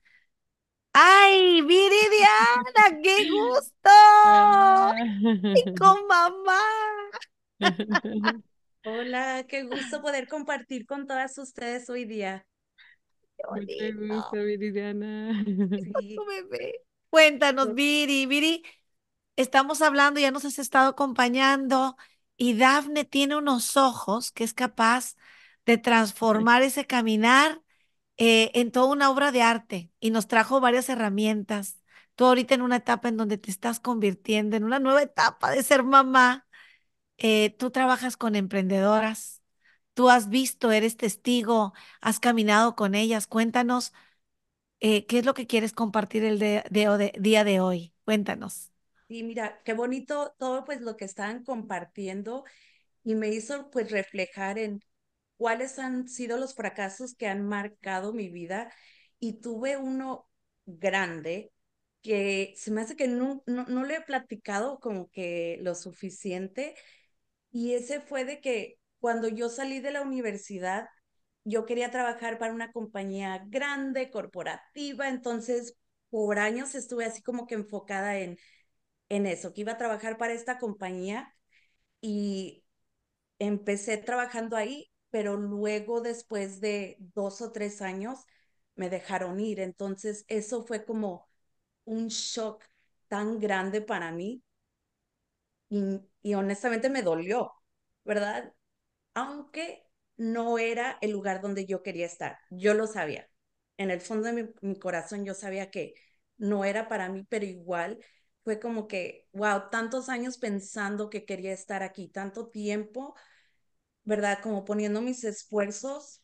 ¡Ay, Viridiana! ¡Qué gusto! Ah. ¡Y con mamá! Hola, qué gusto poder compartir con todas ustedes hoy día. Qué gusto, Viridiana. Cuéntanos, pues Viri. Viri, estamos hablando, ya nos has estado acompañando y Dafne tiene unos ojos que es capaz de transformar ese caminar eh, en toda una obra de arte y nos trajo varias herramientas. Tú ahorita en una etapa en donde te estás convirtiendo, en una nueva etapa de ser mamá, eh, tú trabajas con emprendedoras, tú has visto, eres testigo, has caminado con ellas. Cuéntanos eh, qué es lo que quieres compartir el día de hoy. Cuéntanos. Sí, mira, qué bonito todo pues lo que estaban compartiendo y me hizo pues reflejar en cuáles han sido los fracasos que han marcado mi vida y tuve uno grande que se me hace que no, no, le he platicado como que lo suficiente y ese fue de que cuando yo salí de la universidad, yo quería trabajar para una compañía grande, corporativa, entonces por años estuve así como que enfocada en, en eso, que iba a trabajar para esta compañía y empecé trabajando ahí pero luego después de dos o tres años me dejaron ir. Entonces eso fue como un shock tan grande para mí y, honestamente me dolió, ¿verdad? Aunque no era el lugar donde yo quería estar, yo lo sabía. En el fondo de mi corazón yo sabía que no era para mí, pero igual fue como que, wow, tantos años pensando que quería estar aquí, tanto tiempo ¿verdad? Como poniendo mis esfuerzos.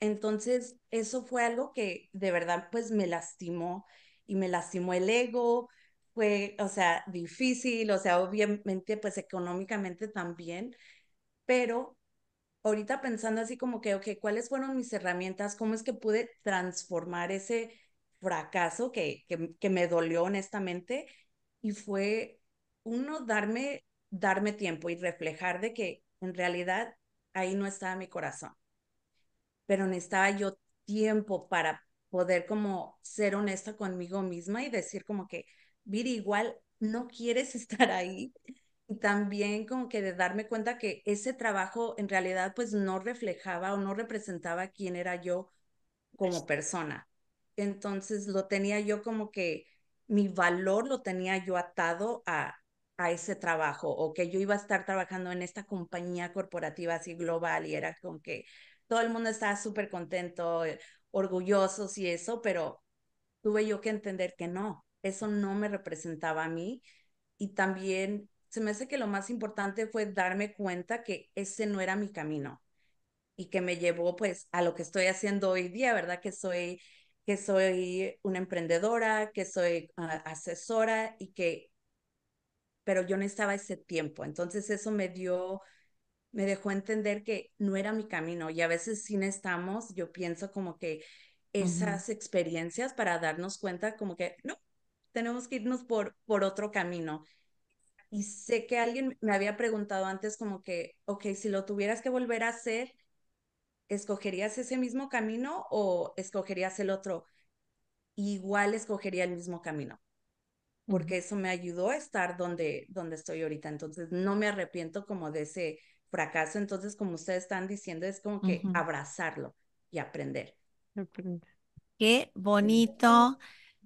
Entonces, eso fue algo que de verdad pues me lastimó y me lastimó el ego, fue, o sea, difícil, o sea, obviamente pues económicamente también, pero ahorita pensando así como que, ok, ¿cuáles fueron mis herramientas? ¿Cómo es que pude transformar ese fracaso que, que, me dolió honestamente? Y fue uno, darme, darme tiempo y reflejar de que en realidad ahí no estaba mi corazón, pero necesitaba yo tiempo para poder como ser honesta conmigo misma y decir como que, Viri, igual no quieres estar ahí. Y también como que de darme cuenta que ese trabajo en realidad pues no reflejaba o no representaba quién era yo como persona. Entonces lo tenía yo como que mi valor lo tenía yo atado a, a ese trabajo o que yo iba a estar trabajando en esta compañía corporativa así global y era con que todo el mundo estaba súper contento, eh, orgullosos y eso, pero tuve yo que entender que no, eso no me representaba a mí y también se me hace que lo más importante fue darme cuenta que ese no era mi camino y que me llevó pues a lo que estoy haciendo hoy día, ¿verdad? Que soy que soy una emprendedora, que soy ah, asesora y que pero yo estaba ese tiempo. Entonces eso me dio, me dejó entender que no era mi camino y a veces sí estamos yo pienso como que esas experiencias para darnos cuenta como que no, tenemos que irnos por, por otro camino. Y sé que alguien me había preguntado antes como que, ok, si lo tuvieras que volver a hacer, ¿escogerías ese mismo camino o escogerías el otro? Igual escogería el mismo camino porque eso me ayudó a estar donde, donde estoy ahorita. Entonces, no me arrepiento como de ese fracaso. Entonces, como ustedes están diciendo, es como que abrazarlo y aprender. Qué bonito.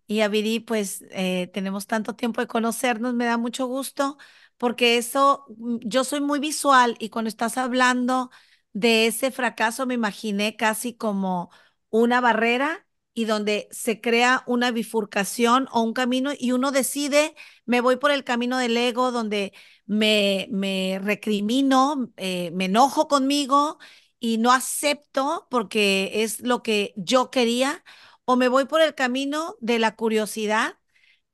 Y Abidi, pues eh, tenemos tanto tiempo de conocernos, me da mucho gusto, porque eso, mm, yo soy muy visual y cuando estás hablando de ese fracaso me imaginé casi como una barrera y donde se crea una bifurcación o un camino y uno decide, me voy por el camino del ego, donde me, me recrimino, eh, me enojo conmigo y no acepto porque es lo que yo quería, o me voy por el camino de la curiosidad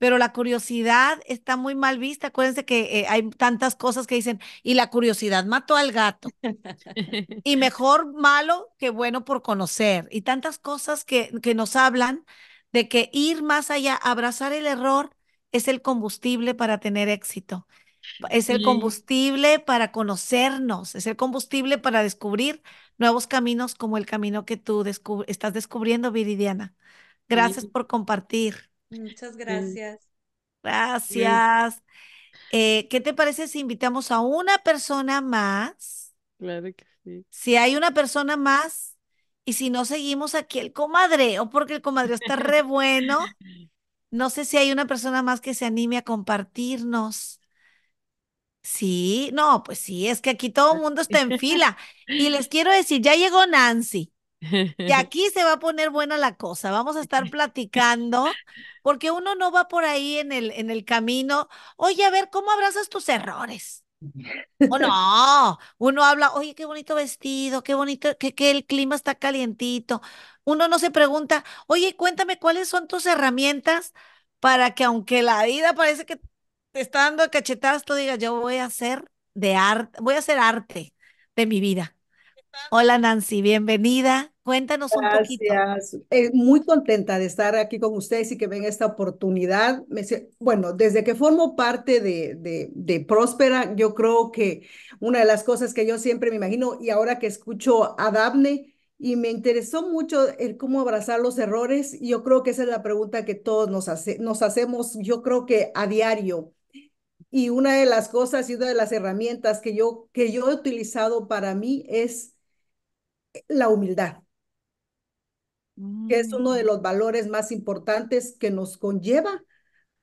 pero la curiosidad está muy mal vista. Acuérdense que eh, hay tantas cosas que dicen, y la curiosidad mató al gato. y mejor malo que bueno por conocer. Y tantas cosas que, que nos hablan de que ir más allá, abrazar el error, es el combustible para tener éxito. Es el combustible para conocernos, es el combustible para descubrir nuevos caminos como el camino que tú estás descubriendo, Viridiana. Gracias por compartir. Muchas gracias. Gracias. Eh, ¿Qué te parece si invitamos a una persona más? Claro que sí. Si hay una persona más y si no seguimos aquí el comadreo, porque el comadreo está re bueno. No sé si hay una persona más que se anime a compartirnos. Sí, no, pues sí, es que aquí todo el mundo está en fila. Y les quiero decir, ya llegó Nancy. Y aquí se va a poner buena la cosa. Vamos a estar platicando, porque uno no va por ahí en el, en el camino. Oye, a ver, ¿cómo abrazas tus errores? O no, uno habla, oye, qué bonito vestido, qué bonito, que, el clima está calientito. Uno no se pregunta, oye, cuéntame cuáles son tus herramientas para que aunque la vida parece que te está dando cachetadas, tú digas, yo voy a hacer de arte, voy a hacer arte de mi vida. Hola Nancy, bienvenida. Cuéntanos un poquito. Eh, muy contenta de estar aquí con ustedes y que ven esta oportunidad. Bueno, desde que formo parte de, de, Próspera, yo creo que una de las cosas que yo siempre me imagino y ahora que escucho a Daphne, y me interesó mucho el cómo abrazar los errores. yo creo que esa es la pregunta que todos nos, nos hacemos, yo creo que a diario. Y una de las cosas y una de las herramientas que yo, que yo he utilizado para mí es la humildad que es uno de mm. los valores más importantes que nos conlleva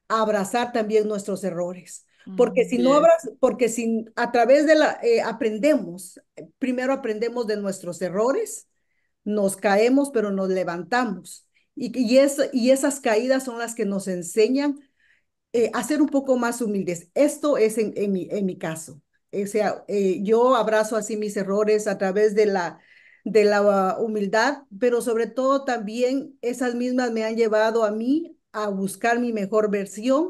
a abrazar también nuestros errores. Porque si no abras, porque si a través de la eh, aprendemos, eh, primero aprendemos de nuestros errores, nos caemos, pero nos levantamos. Y, y, es, y esas caídas son las que nos enseñan eh, a ser un poco más humildes. Esto es en, mi, en mi, caso. O sea, yo abrazo así mis errores a través de la, de la humildad, pero sobre todo también esas mismas me han llevado a mí a buscar mi mejor versión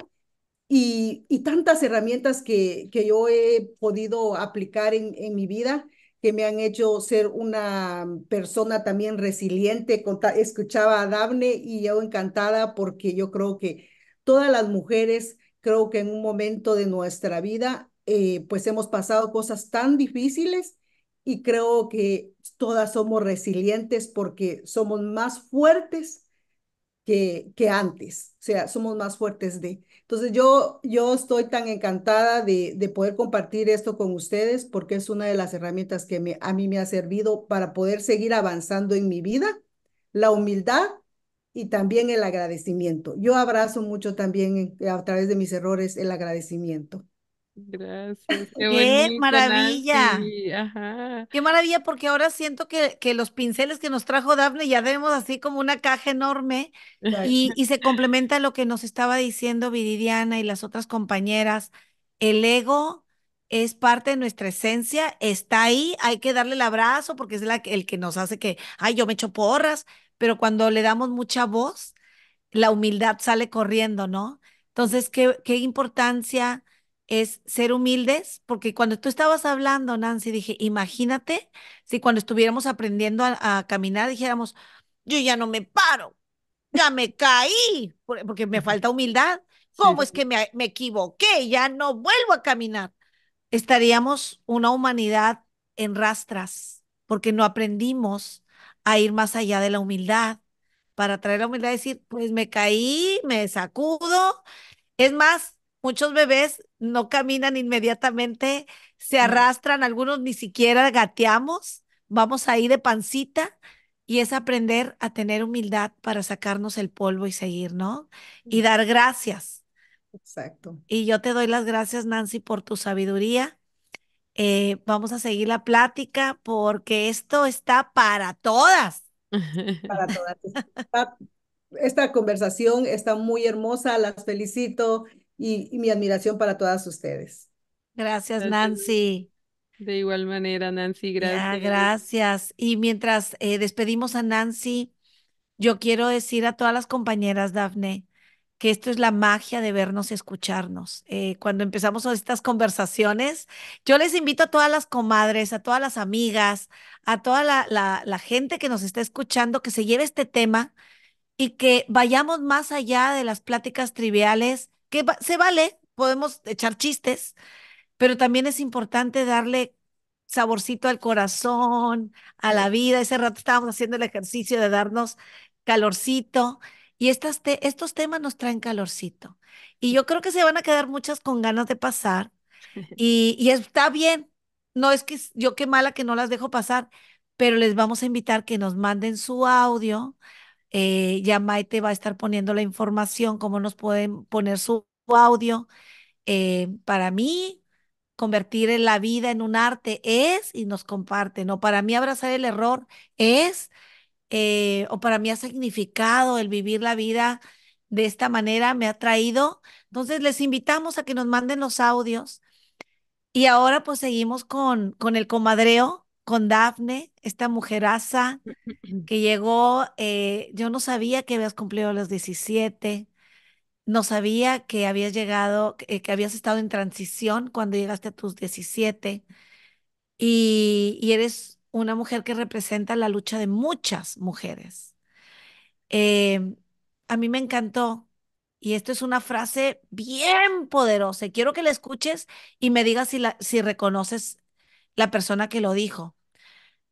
y, tantas herramientas que, que yo he podido aplicar en, en mi vida que me han hecho ser una persona también resiliente. Escuchaba a daphne y yo encantada porque yo creo que todas las mujeres, creo que en un momento de nuestra vida, eh, pues hemos pasado cosas tan difíciles y creo que todas somos resilientes porque somos más fuertes que, que antes, o sea, somos más fuertes de. Entonces yo, yo estoy tan encantada de, de poder compartir esto con ustedes porque es una de las herramientas que me, a mí me ha servido para poder seguir avanzando en mi vida, la humildad y también el agradecimiento. Yo abrazo mucho también a través de mis errores el agradecimiento. Gracias. Qué, maravilla. Qué maravilla porque ahora siento que, que, los pinceles que nos trajo Daphne ya vemos así como una caja enorme y, se complementa lo que nos estaba diciendo Viridiana y las otras compañeras. El ego es parte de nuestra esencia, está ahí, hay que darle el abrazo porque es el que nos hace que, ay, yo me echo porras, pero cuando le damos mucha voz, la humildad sale corriendo, ¿no? Entonces, qué, qué importancia es ser humildes, porque cuando tú estabas hablando, Nancy, dije, imagínate si cuando estuviéramos aprendiendo a, caminar dijéramos, yo ya no me paro, ya me caí, porque me falta humildad. ¿Cómo es que me, equivoqué? Ya no vuelvo a caminar. Estaríamos una humanidad en rastras, porque no aprendimos a ir más allá de la humildad, para traer la humildad decir, pues me caí, me sacudo. Es más, muchos bebés no caminan inmediatamente, se arrastran, algunos ni siquiera gateamos, vamos a ir de pancita y es aprender a tener humildad para sacarnos el polvo y seguir, ¿no? Y dar gracias. Exacto. Y yo te doy las gracias, Nancy, por tu sabiduría. Eh, vamos a seguir la plática porque esto está para todas. Para todas. Esta conversación está muy hermosa, las felicito y, mi admiración para todas ustedes. Gracias, Nancy. De igual manera, Nancy, gracias. gracias. Y mientras eh, despedimos a Nancy, yo quiero decir a todas las compañeras, Dafne, que esto es la magia de vernos y escucharnos. Eh, cuando empezamos estas conversaciones, yo les invito a todas las comadres, a todas las amigas, a toda la, la gente que nos está escuchando, que se lleve este tema y que vayamos más allá de las pláticas triviales que se vale, podemos echar chistes, pero también es importante darle saborcito al corazón, a la vida. Ese rato estábamos haciendo el ejercicio de darnos calorcito y estas estos temas nos traen calorcito. Y yo creo que se van a quedar muchas con ganas de pasar y, y está bien. No es que yo qué mala que no las dejo pasar, pero les vamos a invitar que nos manden su audio eh, ya Maite va a estar poniendo la información, cómo nos pueden poner su audio. Eh, para mí, convertir la vida en un arte es, y nos comparte, ¿no? Para mí abrazar el error es, eh, o para mí ha significado el vivir la vida de esta manera, me ha traído. Entonces, les invitamos a que nos manden los audios. Y ahora pues seguimos con, con el comadreo con Dafne, esta mujeraza que llegó, eh, yo no sabía que habías cumplido los 17, no sabía que habías llegado, eh, que habías estado en transición cuando llegaste a tus 17 y, eres una mujer que representa la lucha de muchas mujeres. Em, a mí me encantó y esto es una frase bien poderosa. Quiero que la escuches y me digas si reconoces la persona que lo dijo.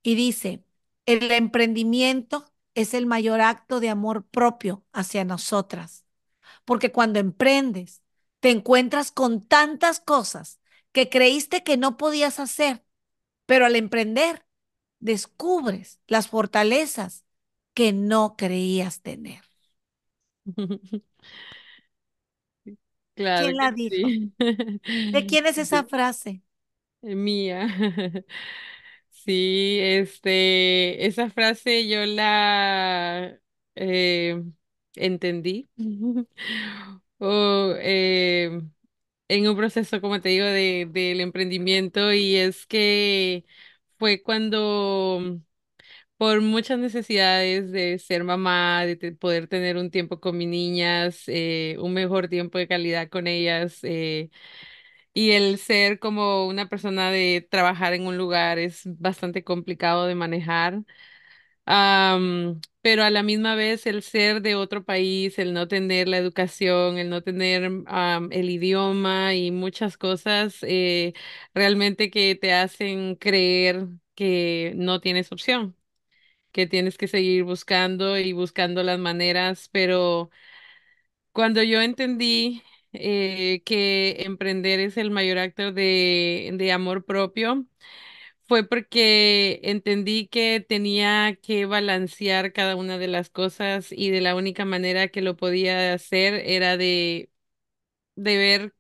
Y dice, el emprendimiento es el mayor acto de amor propio hacia nosotras, porque cuando emprendes, te encuentras con tantas cosas que creíste que no podías hacer, pero al emprender, descubres las fortalezas que no creías tener. Claro ¿Quién la dijo? ¿De quién es esa frase? Mía. Sí, este, esa frase yo la eh, entendí. Eh, en un proceso, como te digo, de, del emprendimiento y es que fue cuando por muchas necesidades de ser mamá, de poder tener un tiempo con mis niñas, eh, un mejor tiempo de calidad con ellas y el ser como una persona de trabajar en un lugar es bastante complicado de manejar. pero a la misma vez el ser de otro país, el no tener la educación, el no tener el idioma y muchas cosas eh, realmente que te hacen creer que no tienes opción, que tienes que seguir buscando y buscando las maneras, pero cuando yo entendí eh, que emprender es el mayor acto de, amor propio, fue porque entendí que tenía que balancear cada una de las cosas y de la única manera que lo podía hacer era de, de ver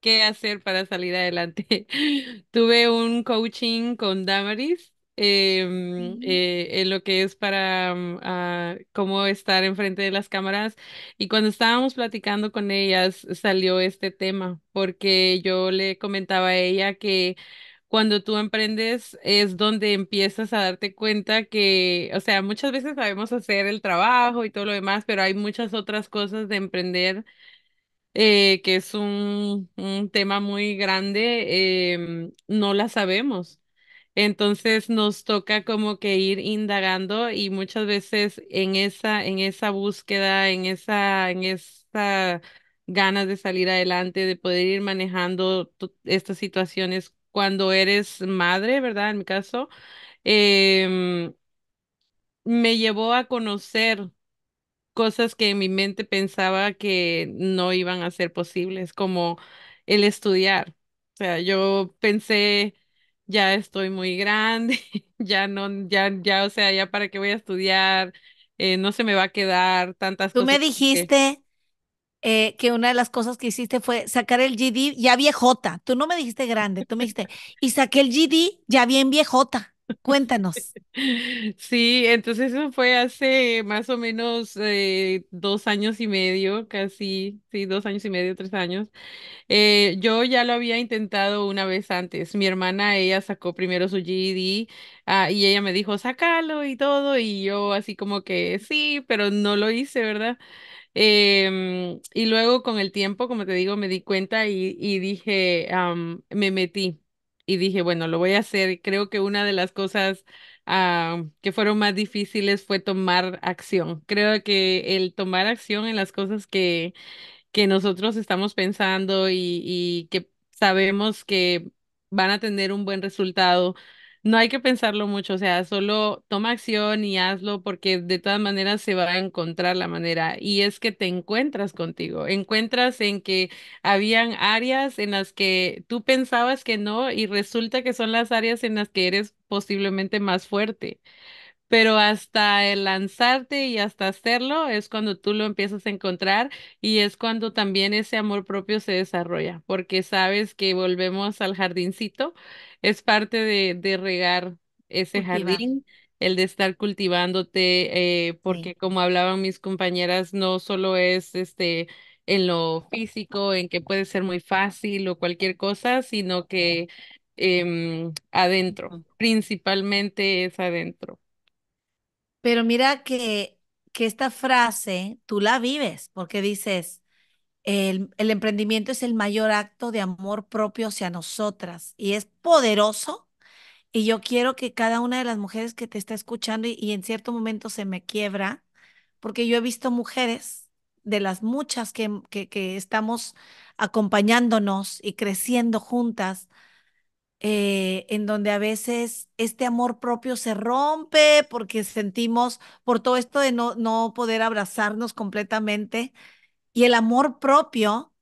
qué hacer para salir adelante. Tuve un coaching con Damaris Em, eh, en lo que es para mm, ah, cómo estar enfrente de las cámaras. Y cuando estábamos platicando con ellas, salió este tema, porque yo le comentaba a ella que cuando tú emprendes es donde empiezas a darte cuenta que, o sea, muchas veces sabemos hacer el trabajo y todo lo demás, pero hay muchas otras cosas de emprender. Eh, que es un, tema muy grande, em, no la sabemos. Entonces nos toca como que ir indagando y muchas veces en esa, en esa búsqueda, en esa, en esa ganas de salir adelante, de poder ir manejando estas situaciones cuando eres madre, ¿verdad? En mi caso, em, me llevó a conocer cosas que en mi mente pensaba que no iban a ser posibles, como el estudiar. O sea, yo pensé ya estoy muy grande, ya no, ya, ya, o sea, ya para qué voy a estudiar, eh, no se me va a quedar tantas cosas. Tú me dijiste que... Eh, que una de las cosas que hiciste fue sacar el GD ya viejota. Tú no me dijiste grande, tú me dijiste, y saqué el GD ya bien viejota. Cuéntanos. Sí, entonces eso fue hace más o menos eh, dos años y medio, casi, sí, dos años y medio, tres años. Eh, yo ya lo había intentado una vez antes. Mi hermana, ella sacó primero su GED ah, y ella me dijo, sácalo y todo, y yo así como que sí, pero no lo hice, ¿verdad? Em, y luego con el tiempo, como te digo, me di cuenta y, dije, me metí y dije, bueno, lo voy a hacer. Creo que una de las cosas ah, que fueron más difíciles fue tomar acción. Creo que el tomar acción en las cosas que, que nosotros estamos pensando y que sabemos que van a tener un buen resultado, no hay que pensarlo mucho, o sea, solo toma acción y hazlo porque de todas maneras se va a encontrar la manera y es que te encuentras contigo, encuentras en que habían áreas en las que tú pensabas que no y resulta que son las áreas en las que eres posiblemente más fuerte pero hasta el lanzarte y hasta hacerlo es cuando tú lo empiezas a encontrar y es cuando también ese amor propio se desarrolla, porque sabes que volvemos al jardincito, es parte de, de regar ese jardín, el de estar cultivándote, eh, porque como hablaban mis compañeras, no solo es este en lo físico, en que puede ser muy fácil o cualquier cosa, sino que eh, adentro, principalmente es adentro. Pero mira que, que esta frase tú la vives porque dices, el, el emprendimiento es el mayor acto de amor propio hacia nosotras y es poderoso. Y yo quiero que cada una de las mujeres que te está escuchando y, en cierto momento se me quiebra, porque yo he visto mujeres de las muchas que, que estamos acompañándonos y creciendo juntas, eh, en donde a veces este amor propio se rompe porque sentimos por todo esto de no, no poder abrazarnos completamente. Y el amor propio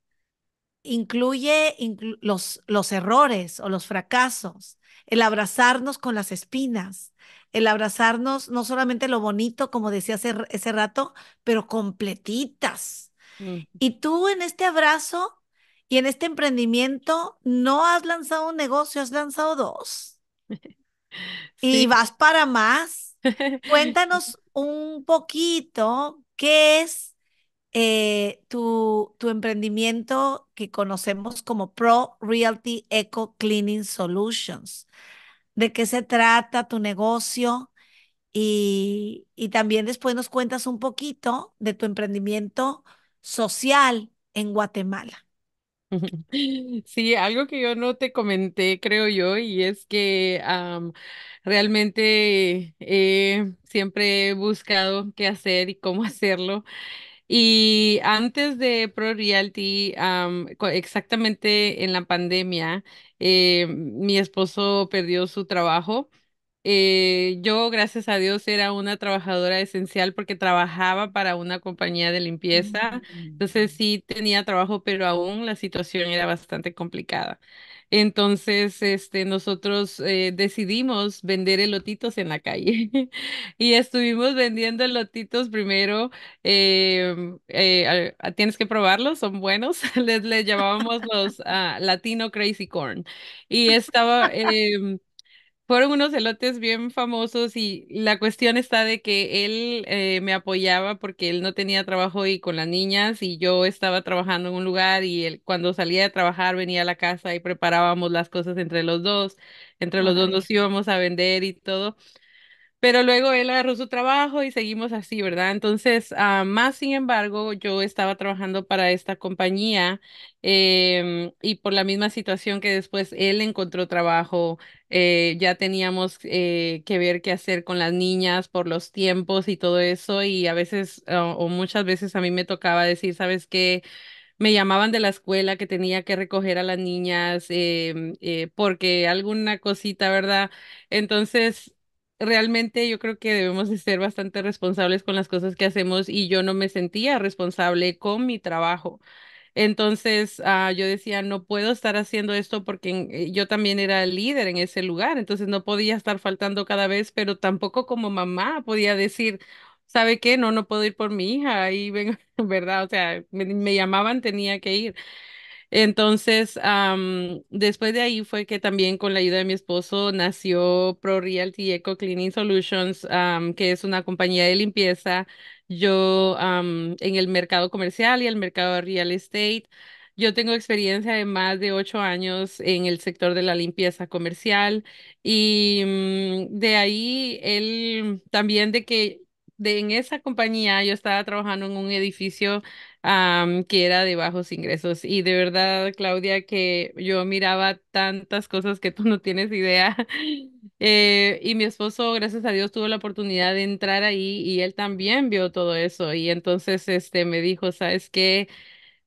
incluye los, los errores o los fracasos, el abrazarnos con las espinas, el abrazarnos no solamente lo bonito, como decía hace ese rato, pero completitas. Mm. Y tú en este abrazo y en este emprendimiento no has lanzado un negocio, has lanzado dos. Y vas para más. Cuéntanos un poquito qué es eh, tu, tu emprendimiento que conocemos como Pro Realty Eco Cleaning Solutions. ¿De qué se trata tu negocio? Y, y, también después nos cuentas un poquito de tu emprendimiento social en Guatemala. Sí, algo que yo no te comenté, creo yo, y es que realmente eh, siempre he buscado qué hacer y cómo hacerlo. Y antes de Pro Realty, exactamente en la pandemia, eh, mi esposo perdió su trabajo. Eh, yo, gracias a Dios, era una trabajadora esencial porque trabajaba para una compañía de limpieza. Mm. Entonces sí tenía trabajo, pero aún la situación era bastante complicada. Entonces, este, nosotros eh, decidimos vender elotitos en la calle y estuvimos vendiendo elotitos primero. Em, eh, tienes que probarlos, son buenos. Les, les llamábamos los ah, Latino Crazy Corn y estaba, em, fueron unos elotes bien famosos y la cuestión está de que él eh, me apoyaba porque él no tenía trabajo y con las niñas y yo estaba trabajando en un lugar y él cuando salía de trabajar venía a la casa y preparábamos las cosas entre los dos, entre los dos nos íbamos a vender y todo pero luego él agarró su trabajo y seguimos así, ¿verdad? Entonces, ah, más sin embargo, yo estaba trabajando para esta compañía em, y por la misma situación que después él encontró trabajo, eh, ya teníamos eh, que ver qué hacer con las niñas por los tiempos y todo eso y a veces ah, o muchas veces a mí me tocaba decir, ¿sabes qué? me llamaban de la escuela que tenía que recoger a las niñas em, eh, porque alguna cosita, ¿verdad? Entonces realmente yo creo que debemos ser bastante responsables con las cosas que hacemos y yo no me sentía responsable con mi trabajo. Entonces ah, yo decía, no puedo estar haciendo esto porque eh, yo también era líder en ese lugar, entonces no podía estar faltando cada vez, pero tampoco como mamá podía decir, ¿sabe qué? No, no puedo ir por mi hija ahí venga, ¿verdad? O sea, me llamaban, tenía que ir. Entonces, después de ahí fue que también con la ayuda de mi esposo nació Pro Realty Eco Cleaning Solutions, que es una compañía de limpieza. Yo en el mercado comercial y el mercado de real estate. Yo tengo experiencia de más de ocho años en el sector de la limpieza comercial y mm, de ahí él también de que en esa compañía yo estaba trabajando en un edificio que era de bajos ingresos. Y de verdad, Claudia, que yo miraba tantas cosas que tú no tienes idea. Eh, y mi esposo, gracias a Dios, tuvo la oportunidad de entrar ahí y él también vio todo eso. Y entonces este, me dijo, ¿sabes qué?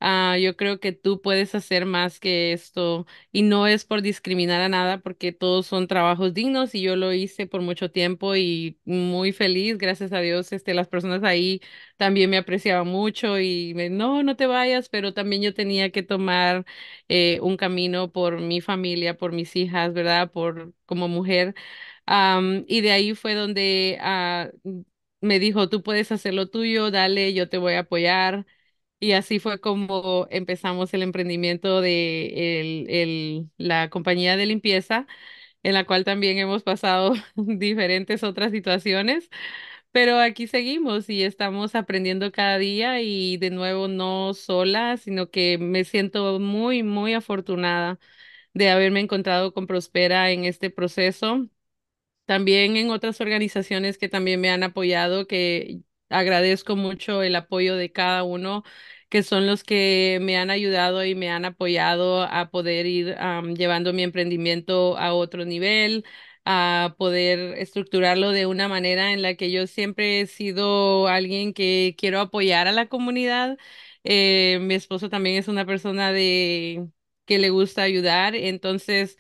Ah, yo creo que tú puedes hacer más que esto y no es por discriminar a nada porque todos son trabajos dignos y yo lo hice por mucho tiempo y muy feliz, gracias a Dios, este, las personas ahí también me apreciaban mucho y no, no te vayas, pero también yo tenía que tomar eh, un camino por mi familia, por mis hijas, ¿verdad? Por como mujer. y de ahí fue donde ah, me dijo, tú puedes hacer lo tuyo, dale, yo te voy a apoyar. Y así fue como empezamos el emprendimiento de el, la compañía de limpieza, en la cual también hemos pasado diferentes otras situaciones, pero aquí seguimos y estamos aprendiendo cada día y de nuevo no sola, sino que me siento muy, muy afortunada de haberme encontrado con Prospera en este proceso. También en otras organizaciones que también me han apoyado, que agradezco mucho el apoyo de cada uno, que son los que me han ayudado y me han apoyado a poder ir llevando mi emprendimiento a otro nivel, a poder estructurarlo de una manera en la que yo siempre he sido alguien que quiero apoyar a la comunidad. Eh, mi esposo también es una persona de que le gusta ayudar, entonces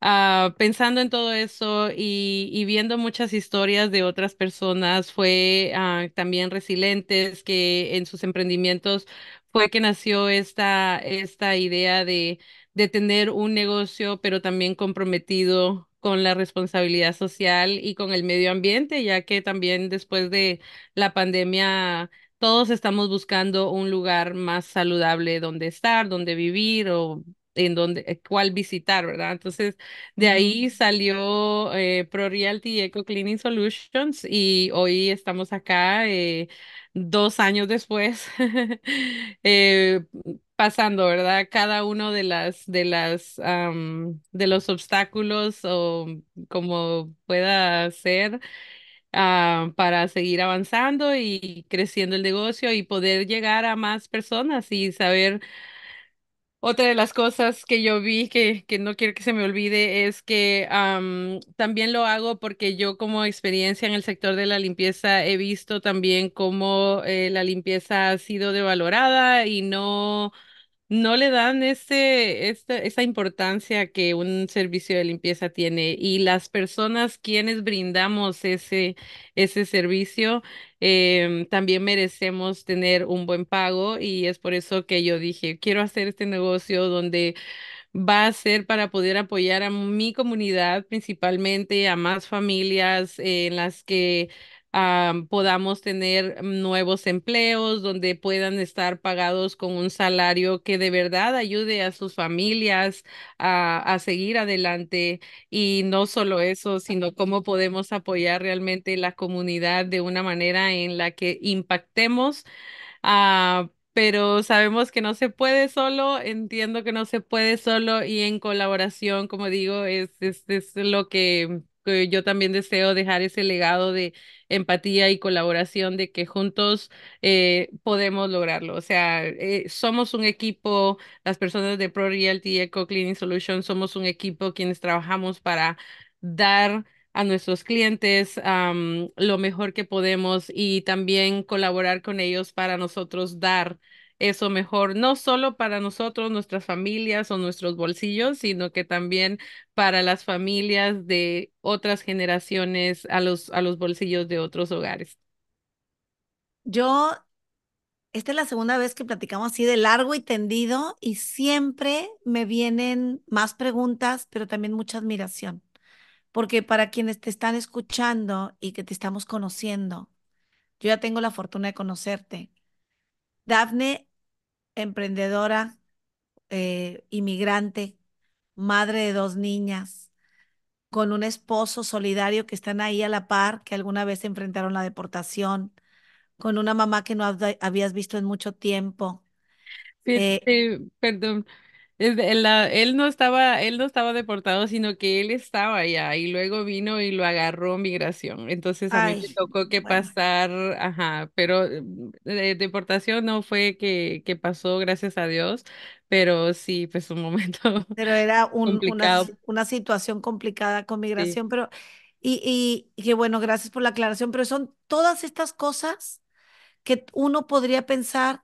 Ah, pensando en todo eso y, viendo muchas historias de otras personas, fue ah, también resilientes que en sus emprendimientos fue que nació esta, esta idea de, de tener un negocio, pero también comprometido con la responsabilidad social y con el medio ambiente, ya que también después de la pandemia todos estamos buscando un lugar más saludable donde estar, donde vivir o en dónde, eh, cuál visitar, ¿verdad? Entonces, de ahí salió eh, Pro Realty Eco Cleaning Solutions y hoy estamos acá eh, dos años después, pasando, ¿verdad? Cada uno de las, de las, de los obstáculos o como pueda ser. Ah, para seguir avanzando y creciendo el negocio y poder llegar a más personas y saber otra de las cosas que yo vi que, que no quiero que se me olvide es que también lo hago porque yo como experiencia en el sector de la limpieza he visto también cómo eh, la limpieza ha sido devalorada y no no le dan esa importancia que un servicio de limpieza tiene y las personas quienes brindamos ese, ese servicio em, también merecemos tener un buen pago y es por eso que yo dije, quiero hacer este negocio donde va a ser para poder apoyar a mi comunidad principalmente, a más familias en las que podamos tener nuevos empleos, donde puedan estar pagados con un salario que de verdad ayude a sus familias a, seguir adelante. Y no solo eso, sino cómo podemos apoyar realmente la comunidad de una manera en la que impactemos. Ah, pero sabemos que no se puede solo, entiendo que no se puede solo y en colaboración, como digo, es, es, lo que yo también deseo dejar ese legado de empatía y colaboración de que juntos eh, podemos lograrlo. O sea, eh, somos un equipo, las personas de Pro Realty Eco Cleaning Solution somos un equipo quienes trabajamos para dar a nuestros clientes lo mejor que podemos y también colaborar con ellos para nosotros dar eso mejor, no solo para nosotros, nuestras familias o nuestros bolsillos, sino que también para las familias de otras generaciones, a los, a los bolsillos de otros hogares. Yo, esta es la segunda vez que platicamos así de largo y tendido y siempre me vienen más preguntas, pero también mucha admiración, porque para quienes te están escuchando y que te estamos conociendo, yo ya tengo la fortuna de conocerte Dafne, emprendedora, eh, inmigrante, madre de dos niñas, con un esposo solidario que están ahí a la par, que alguna vez se enfrentaron la deportación, con una mamá que no habías visto en mucho tiempo. Eh, perdón, la, él no estaba, él no estaba deportado, sino que él estaba allá y luego vino y lo agarró migración. Entonces a mí me tocó que pasar, ajá, pero mm, deportación no fue que, pasó, gracias a Dios, pero sí, pues un momento. Pero era Una, situación complicada con migración, pero, y, y, que bueno, gracias por la aclaración, pero son todas estas cosas que uno podría pensar,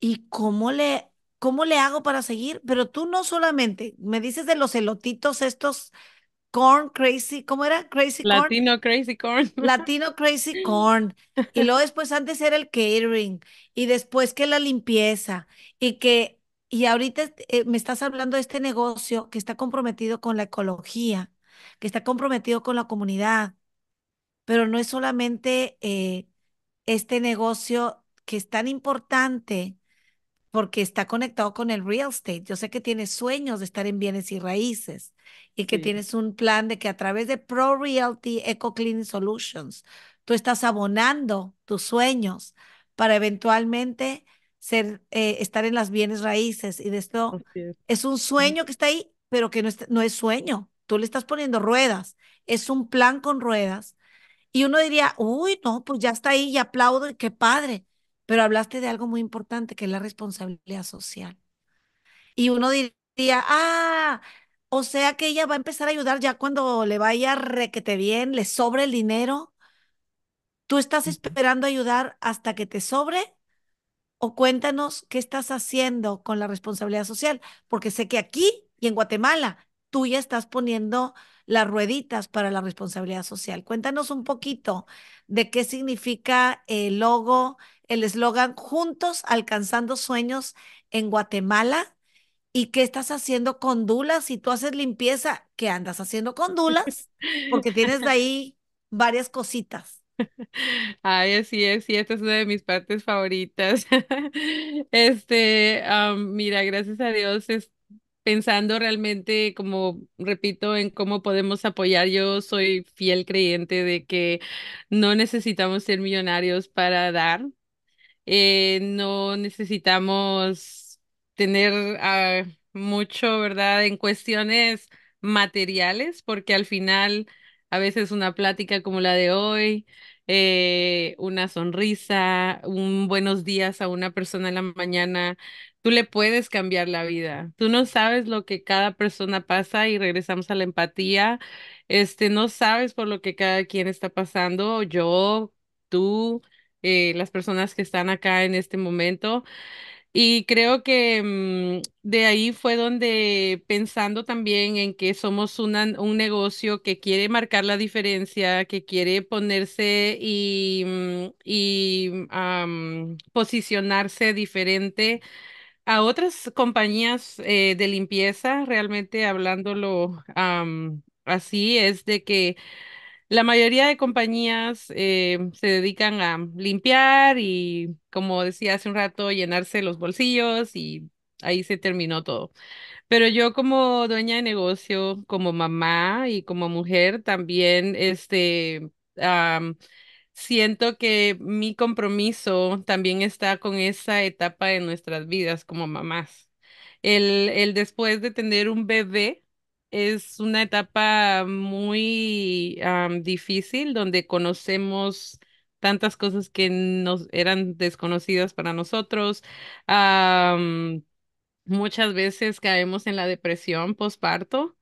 ¿y cómo le ¿cómo le hago para seguir? Pero tú no solamente, me dices de los elotitos estos corn crazy, ¿cómo era? Crazy corn. Latino crazy corn. Latino crazy corn. Y luego después antes era el catering y después que la limpieza y que y ahorita eh, me estás hablando de este negocio que está comprometido con la ecología, que está comprometido con la comunidad, pero no es solamente eh, este negocio que es tan importante porque está conectado con el real estate. Yo sé que tienes sueños de estar en bienes y raíces y que tienes un plan de que a través de Pro Realty Eco Cleaning Solutions tú estás abonando tus sueños para eventualmente ser, eh, estar en las bienes raíces. Y de esto es. un mm. sueño que está ahí, pero que no es, no es sueño. Tú le estás poniendo ruedas. Es un plan con ruedas. Y uno diría, uy, no, pues ya está ahí y aplaudo y qué padre. Pero hablaste de algo muy importante que es la responsabilidad social. Y uno diría, ah, o sea que ella va a empezar a ayudar ya cuando le vaya requete bien, le sobre el dinero. ¿Tú estás esperando ayudar hasta que te sobre? O cuéntanos qué estás haciendo con la responsabilidad social, porque sé que aquí y en Guatemala tú ya estás poniendo las rueditas para la responsabilidad social. Cuéntanos un poquito de qué significa el logo el eslogan Juntos alcanzando sueños en Guatemala. ¿Y qué estás haciendo con Dulas? Si tú haces limpieza, ¿qué andas haciendo con Dulas? Porque tienes de ahí varias cositas. Ay, así es, y esta es una de mis partes favoritas. Este, mira, gracias a Dios, es pensando realmente, como repito, en cómo podemos apoyar. Yo soy fiel creyente de que no necesitamos ser millonarios para dar, eh, no necesitamos tener ah, mucho, ¿verdad?, en cuestiones materiales, porque al final a veces una plática como la de hoy, eh, una sonrisa, un buenos días a una persona en la mañana, tú le puedes cambiar la vida. Tú no sabes lo que cada persona pasa y regresamos a la empatía. Este, no sabes por lo que cada quien está pasando, yo, tú, eh, las personas que están acá en este momento. Y creo que mm, de ahí fue donde pensando también en que somos una, un negocio que quiere marcar la diferencia, que quiere ponerse y, mm, y posicionarse diferente a otras compañías eh, de limpieza, realmente hablándolo así, es de que la mayoría de compañías eh, se dedican a limpiar y, como decía hace un rato, llenarse los bolsillos y ahí se terminó todo. Pero yo como dueña de negocio, como mamá y como mujer, también este, siento que mi compromiso también está con esa etapa de nuestras vidas como mamás. el después de tener un bebé, es una etapa muy difícil donde conocemos tantas cosas que nos eran desconocidas para nosotros. muchas veces caemos en la depresión postparto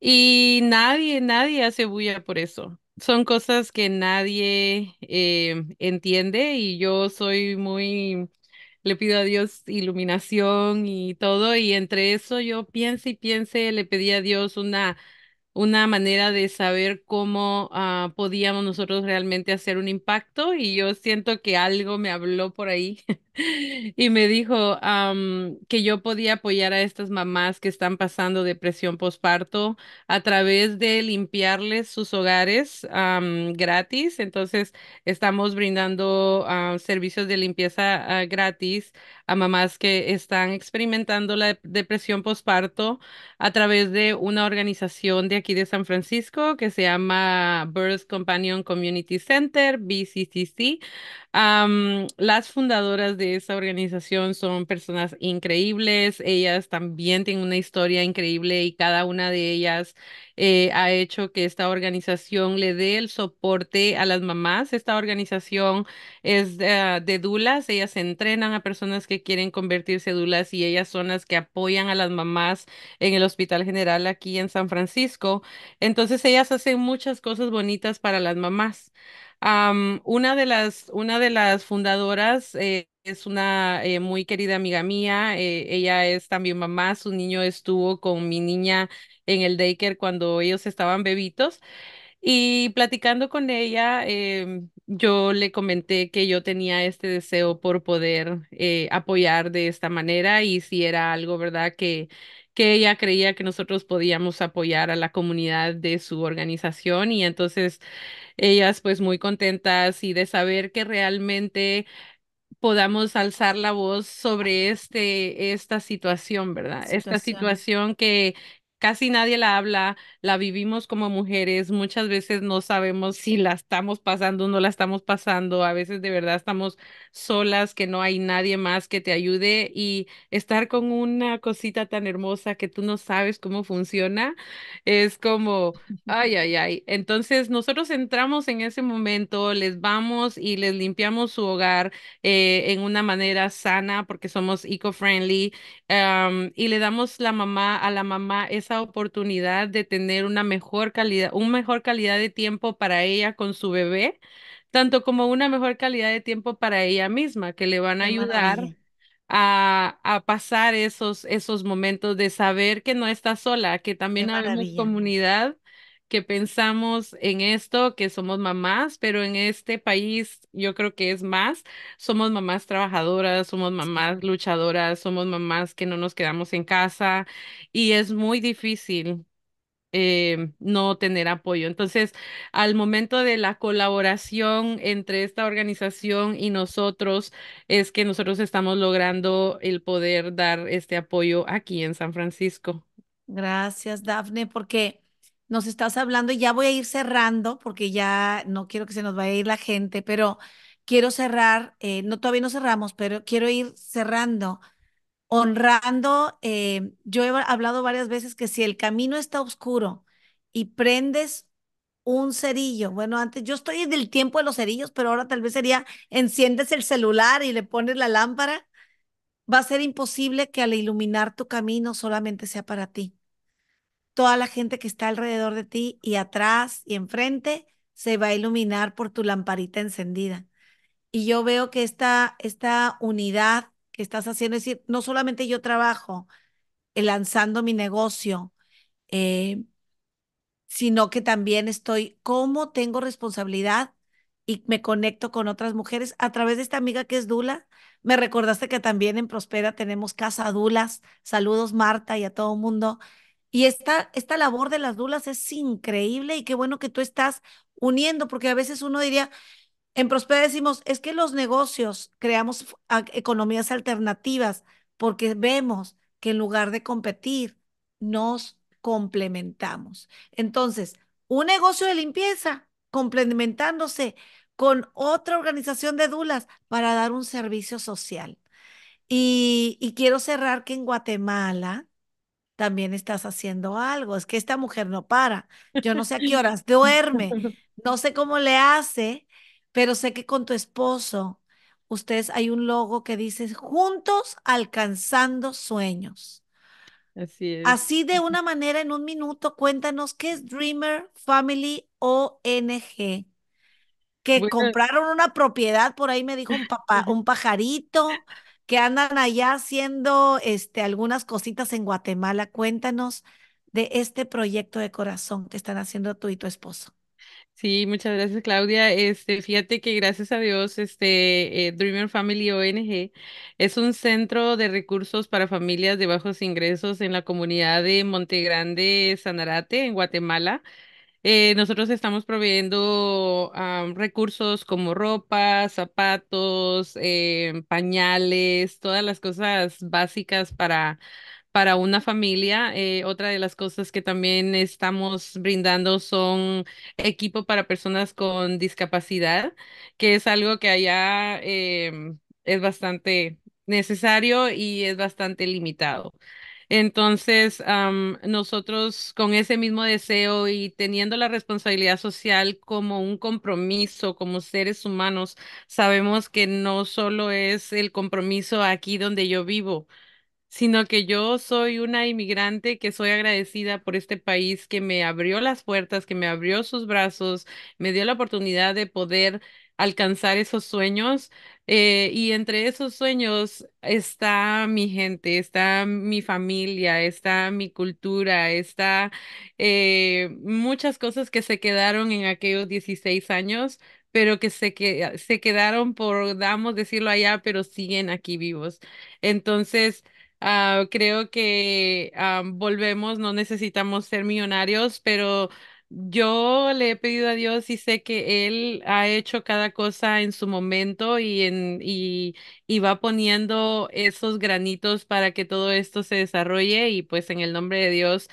y nadie, nadie hace bulla por eso. Son cosas que nadie eh, entiende y yo soy muy le pido a Dios iluminación y todo, y entre eso yo piense y piense, le pedí a Dios una, una manera de saber cómo ah, podíamos nosotros realmente hacer un impacto, y yo siento que algo me habló por ahí. y me dijo que yo podía apoyar a estas mamás que están pasando depresión postparto a través de limpiarles sus hogares gratis. Entonces, estamos brindando ah, servicios de limpieza ah, gratis a mamás que están experimentando la depresión postparto a través de una organización de aquí de San Francisco que se llama Birth Companion Community Center, BCCC las fundadoras de esa organización son personas increíbles, ellas también tienen una historia increíble y cada una de ellas eh, ha hecho que esta organización le dé el soporte a las mamás. Esta organización es eh, de, dulas, ellas entrenan a personas que quieren convertirse dulas y ellas son las que apoyan a las mamás en el Hospital General aquí en San Francisco. Entonces ellas hacen muchas cosas bonitas para las mamás una, de las, una de las fundadoras eh, es una eh, muy querida amiga mía, eh, ella es también mamá, su niño estuvo con mi niña en el daycare cuando ellos estaban bebitos. Y platicando con ella, em, yo le comenté que yo tenía este deseo por poder apoyar de esta manera y si era algo, ¿verdad? Que, que ella creía que nosotros podíamos apoyar a la comunidad de su organización y entonces ellas pues muy contentas y de saber que realmente podamos alzar la voz sobre este, esta situación, ¿verdad? Esta situación que, casi nadie la habla, la vivimos como mujeres, muchas veces no sabemos si la estamos pasando o no la estamos pasando, a veces de verdad estamos solas, que no hay nadie más que te ayude y estar con una cosita tan hermosa que tú no sabes cómo funciona, es como, ay, ay, ay. Entonces nosotros entramos en ese momento, les vamos y les limpiamos su hogar eh, en una manera sana porque somos eco-friendly y le damos la mamá a la mamá esa oportunidad de tener una mejor calidad, un mejor calidad de tiempo para ella con su bebé, tanto como una mejor calidad de tiempo para ella misma, que le van a ayudar a, pasar esos, esos momentos de saber que no está sola, que también hay comunidad que pensamos en esto, que somos mamás, pero en este país yo creo que es más, somos mamás trabajadoras, somos mamás luchadoras, somos mamás que no nos quedamos en casa y es muy difícil eh, no tener apoyo. Entonces, al momento de la colaboración entre esta organización y nosotros, es que nosotros estamos logrando el poder dar este apoyo aquí en San Francisco. Gracias, Dafne, porque nos estás hablando y ya voy a ir cerrando porque ya no quiero que se nos vaya a ir la gente, pero quiero cerrar, eh, no todavía no cerramos, pero quiero ir cerrando, honrando, eh, yo he hablado varias veces que si el camino está oscuro y prendes un cerillo, bueno, antes yo estoy del tiempo de los cerillos, pero ahora tal vez sería enciendes el celular y le pones la lámpara, va a ser imposible que al iluminar tu camino solamente sea para ti toda la gente que está alrededor de ti y atrás y enfrente se va a iluminar por tu lamparita encendida. Y yo veo que esta, esta unidad que estás haciendo, es decir, no solamente yo trabajo eh, lanzando mi negocio, eh, sino que también estoy, como tengo responsabilidad y me conecto con otras mujeres a través de esta amiga que es Dula. Me recordaste que también en Prospera tenemos casa Dulas. Saludos Marta y a todo el mundo y esta, labor de las dulas es increíble y qué bueno que tú estás uniendo, porque a veces uno diría, en Prospera decimos, es que los negocios creamos economías alternativas porque vemos que en lugar de competir, nos complementamos. Entonces, un negocio de limpieza complementándose con otra organización de dulas para dar un servicio social. Y, y quiero cerrar que en Guatemala también estás haciendo algo. Es que esta mujer no para. Yo no sé a qué horas duerme, no sé cómo le hace, pero sé que con tu esposo, ustedes hay un logo que dice juntos alcanzando sueños. Así de una manera, en un minuto, cuéntanos qué es Dreamer Family ONG. Que compraron una propiedad, por ahí me dijo un papá, un pajarito, que andan allá haciendo este, algunas cositas en Guatemala. Cuéntanos de este proyecto de corazón que están haciendo tú y tu esposo. Sí, muchas gracias Claudia. Este, fíjate que gracias a Dios, este eh, Dreamer Family ONG es un centro de recursos para familias de bajos ingresos en la comunidad de Monte Grande Sanarate, en Guatemala. Eh, nosotros estamos proveyendo ah, recursos como ropa, zapatos, eh, pañales, todas las cosas básicas para, una familia. Eh, otra de las cosas que también estamos brindando son equipo para personas con discapacidad, que es algo que allá em, es bastante necesario y es bastante limitado. Entonces, nosotros con ese mismo deseo y teniendo la responsabilidad social como un compromiso, como seres humanos, sabemos que no solo es el compromiso aquí donde yo vivo, sino que yo soy una inmigrante que soy agradecida por este país que me abrió las puertas, que me abrió sus brazos, me dio la oportunidad de poder alcanzar esos sueños. Eh, y entre esos sueños está mi gente, está mi familia, está mi cultura, está eh, muchas cosas que se quedaron en aquellos 16 años, pero que se, que se quedaron por, damos decirlo allá, pero siguen aquí vivos. Entonces, ah, creo que ah, volvemos, no necesitamos ser millonarios, pero yo le he pedido a Dios y sé que Él ha hecho cada cosa en su momento y, en, y, va poniendo esos granitos para que todo esto se desarrolle y pues en el nombre de Dios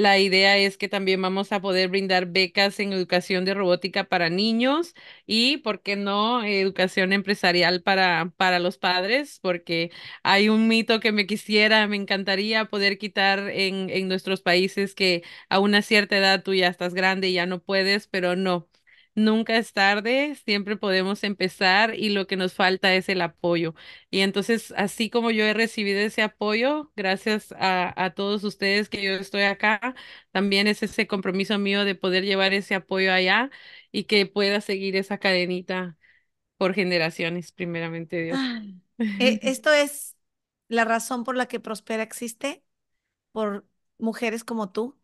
la idea es que también vamos a poder brindar becas en educación de robótica para niños y, ¿por qué no?, educación empresarial para, para los padres, porque hay un mito que me quisiera, me encantaría poder quitar en, en nuestros países que a una cierta edad tú ya estás grande y ya no puedes, pero no, nunca es tarde, siempre podemos empezar y lo que nos falta es el apoyo. Y entonces, así como yo he recibido ese apoyo, gracias a, todos ustedes que yo estoy acá, también es ese compromiso mío de poder llevar ese apoyo allá y que pueda seguir esa cadenita por generaciones, primeramente Dios. Ah, e, esto es la razón por la que Prospera existe, por mujeres como tú,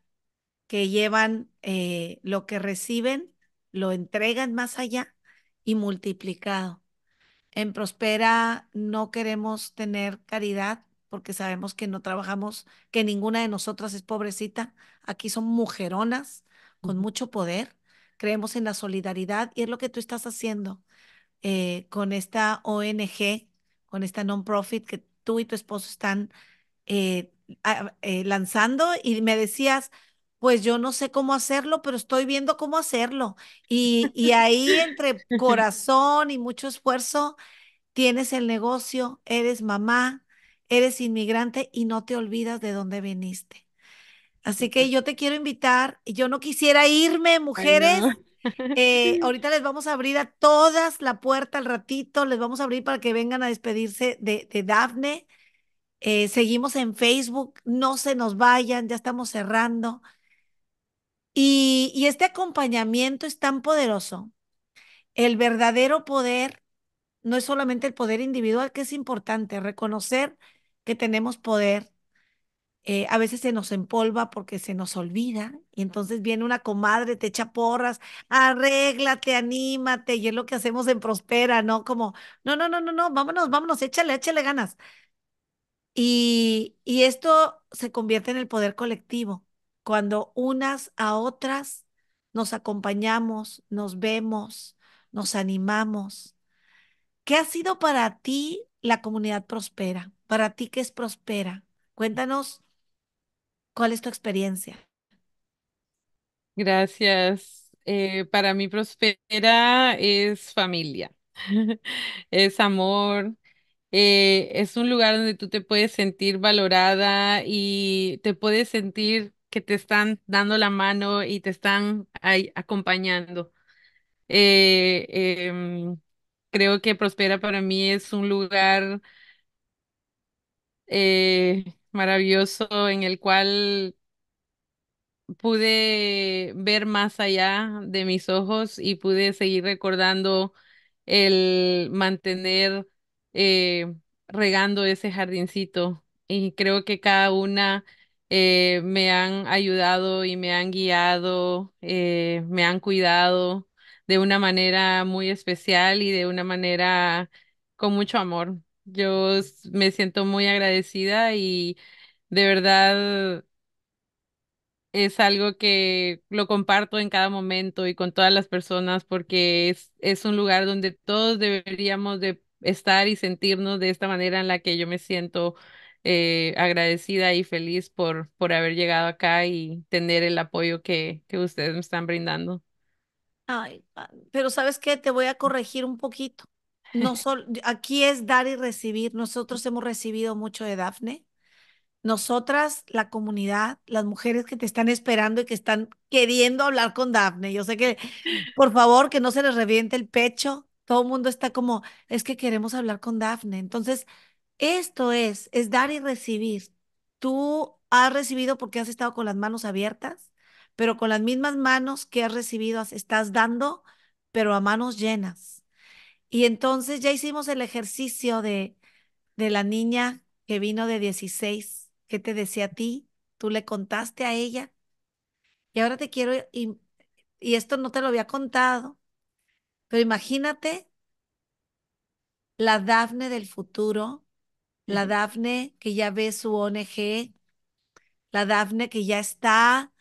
que llevan eh, lo que reciben lo entregan más allá y multiplicado. En Prospera no queremos tener caridad porque sabemos que no trabajamos, que ninguna de nosotras es pobrecita. Aquí son mujeronas con mucho poder. Creemos en la solidaridad y es lo que tú estás haciendo eh, con esta ONG, con esta non-profit que tú y tu esposo están eh, eh, lanzando. Y me decías, pues yo no sé cómo hacerlo, pero estoy viendo cómo hacerlo. Y, ahí entre corazón y mucho esfuerzo, tienes el negocio, eres mamá, eres inmigrante y no te olvidas de dónde viniste. Así que yo te quiero invitar, yo no quisiera irme, mujeres. Eh, ahorita les vamos a abrir a todas la puerta al ratito, les vamos a abrir para que vengan a despedirse de, de Dafne. Eh, seguimos en Facebook, no se nos vayan, ya estamos cerrando. Y, este acompañamiento es tan poderoso. El verdadero poder no es solamente el poder individual, que es importante, reconocer que tenemos poder. Eh, a veces se nos empolva porque se nos olvida y entonces viene una comadre, te echa porras, arréglate, anímate y es lo que hacemos en Prospera, ¿no? Como, no, no, no, no, no, vámonos, vámonos, échale, échale ganas. y esto se convierte en el poder colectivo cuando unas a otras nos acompañamos, nos vemos, nos animamos. ¿Qué ha sido para ti la comunidad prospera? ¿Para ti qué es prospera? Cuéntanos cuál es tu experiencia. Gracias. Eh, para mí prospera es familia, es amor, eh, es un lugar donde tú te puedes sentir valorada y te puedes sentir que te están dando la mano y te están ahí acompañando. Eh, em, creo que Prospera para mí es un lugar eh, maravilloso en el cual pude ver más allá de mis ojos y pude seguir recordando el mantener eh, regando ese jardincito. Y creo que cada una eh, me han ayudado y me han guiado, eh, me han cuidado de una manera muy especial y de una manera con mucho amor. Yo me siento muy agradecida y de verdad es algo que lo comparto en cada momento y con todas las personas porque es, es un lugar donde todos deberíamos de estar y sentirnos de esta manera en la que yo me siento eh, agradecida y feliz por, por haber llegado acá y tener el apoyo que, que ustedes me están brindando. Ay, pero sabes qué, te voy a mm. corregir un poquito. No solo, aquí es dar y recibir. Nosotros hemos recibido mucho de Dafne. Nosotras, la comunidad, las mujeres que te están esperando y que están queriendo hablar con Dafne. Yo sé que, por favor, que no se les reviente el pecho. Todo el mundo está como, es que queremos hablar con Dafne. Entonces, esto es, es dar y recibir. Tú has recibido porque has estado con las manos abiertas, pero con las mismas manos que has recibido estás dando, pero a manos llenas. Y entonces ya hicimos el ejercicio de, de la niña que vino de 16, que te decía a ti, tú le contaste a ella. Y ahora te quiero, y, y esto no te lo había contado, pero imagínate la Dafne del futuro la Dafne que ya ve su ONG, la Dafne que ya está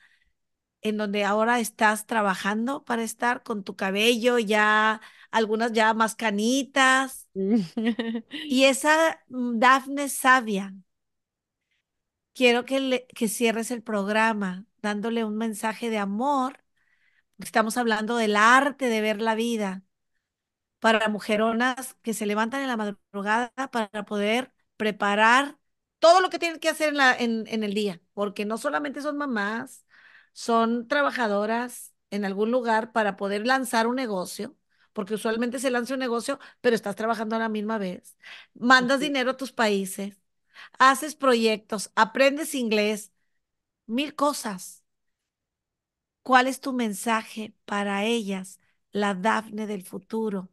en donde ahora estás trabajando para estar con tu cabello ya, algunas ya más canitas. y esa mm, Dafne sabia, quiero que, que cierres el programa dándole un mensaje de amor. Estamos hablando del arte de ver la vida para mujeronas que se levantan en la madrugada para poder preparar todo lo que tienen que hacer en, la, en, el día, porque no solamente son mamás, son trabajadoras en algún lugar para poder lanzar un negocio, porque usualmente se lanza un negocio, pero estás trabajando a la misma vez. Mandas dinero a tus países, haces proyectos, aprendes inglés, mil cosas. ¿Cuál es tu mensaje para ellas, la Dafne del futuro?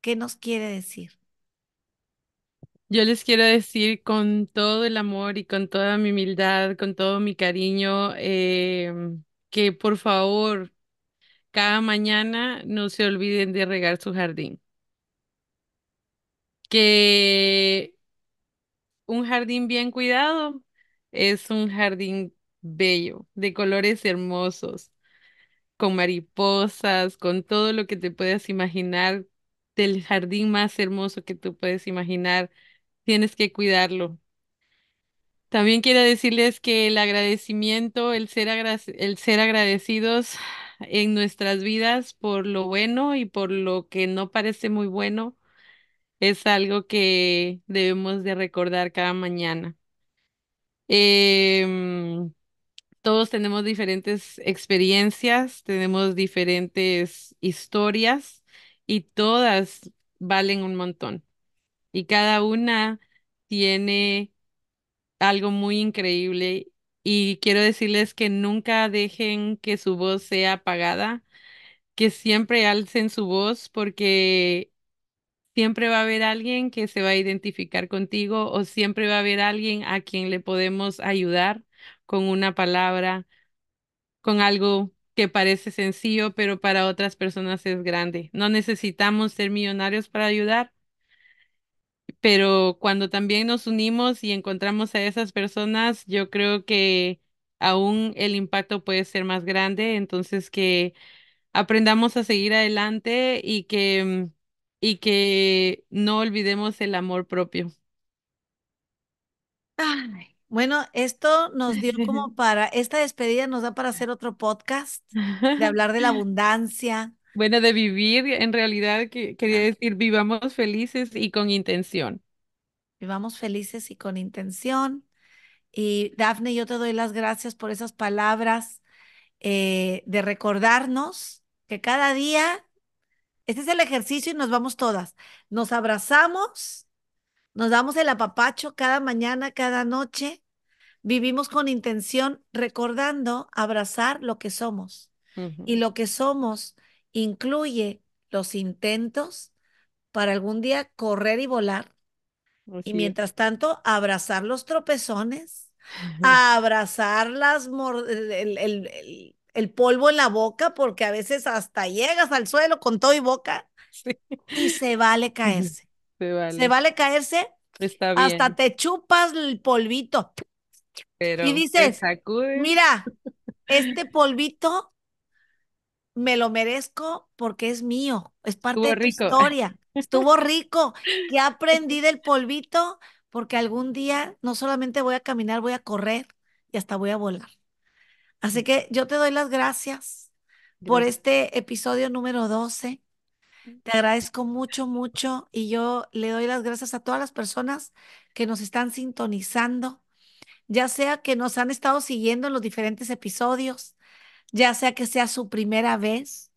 ¿Qué nos quiere decir? Yo les quiero decir con todo el amor y con toda mi humildad, con todo mi cariño, em, que por favor, cada mañana no se olviden de regar su jardín. Que un jardín bien cuidado es un jardín bello, de colores hermosos, con mariposas, con todo lo que te puedas imaginar del jardín más hermoso que tú puedes imaginar Tienes que cuidarlo. También quiero decirles que el agradecimiento, el ser, el ser agradecidos en nuestras vidas por lo bueno y por lo que no parece muy bueno, es algo que debemos de recordar cada mañana. Em, todos tenemos diferentes experiencias, tenemos diferentes historias y todas valen un montón y cada una tiene algo muy increíble y quiero decirles que nunca dejen que su voz sea apagada, que siempre alcen su voz porque siempre va a haber alguien que se va a identificar contigo o siempre va a haber alguien a quien le podemos ayudar con una palabra, con algo que parece sencillo, pero para otras personas es grande. No necesitamos ser millonarios para ayudar, pero cuando también nos unimos y encontramos a esas personas, yo creo que aún el impacto puede ser más grande, entonces que aprendamos a seguir adelante y que, mm, y que no olvidemos el amor propio. bueno, esto nos dio como para, esta despedida nos da para hacer otro podcast, de hablar de la abundancia, bueno, de vivir, en realidad quería decir vivamos felices y con intención. Vivamos felices y con intención. Y Dafne, yo te doy las gracias por esas palabras eh, de recordarnos que cada día, este es el ejercicio y nos vamos todas. Nos abrazamos, nos damos el apapacho cada mañana, cada noche. Vivimos con intención, recordando abrazar lo que somos. Y lo que somos incluye los intentos para algún día correr y volar. y mientras tanto, abrazar los tropezones, abrazar las el, polvo en la boca, porque a veces hasta llegas al suelo con todo y boca y se vale caerse. Se vale, caerse. Hasta te chupas el polvito. y dices, mira, este polvito me lo merezco porque es mío, es parte de tu historia. Estuvo rico, ya aprendí del polvito porque algún día no solamente voy a caminar, voy a correr y hasta voy a volar. Así mm. que yo te doy las gracias por este episodio número 12. Te agradezco mucho, mucho y yo le doy las gracias a todas las personas que nos están sintonizando, ya sea que nos han estado siguiendo en los diferentes episodios, ya sea que sea su primera vez,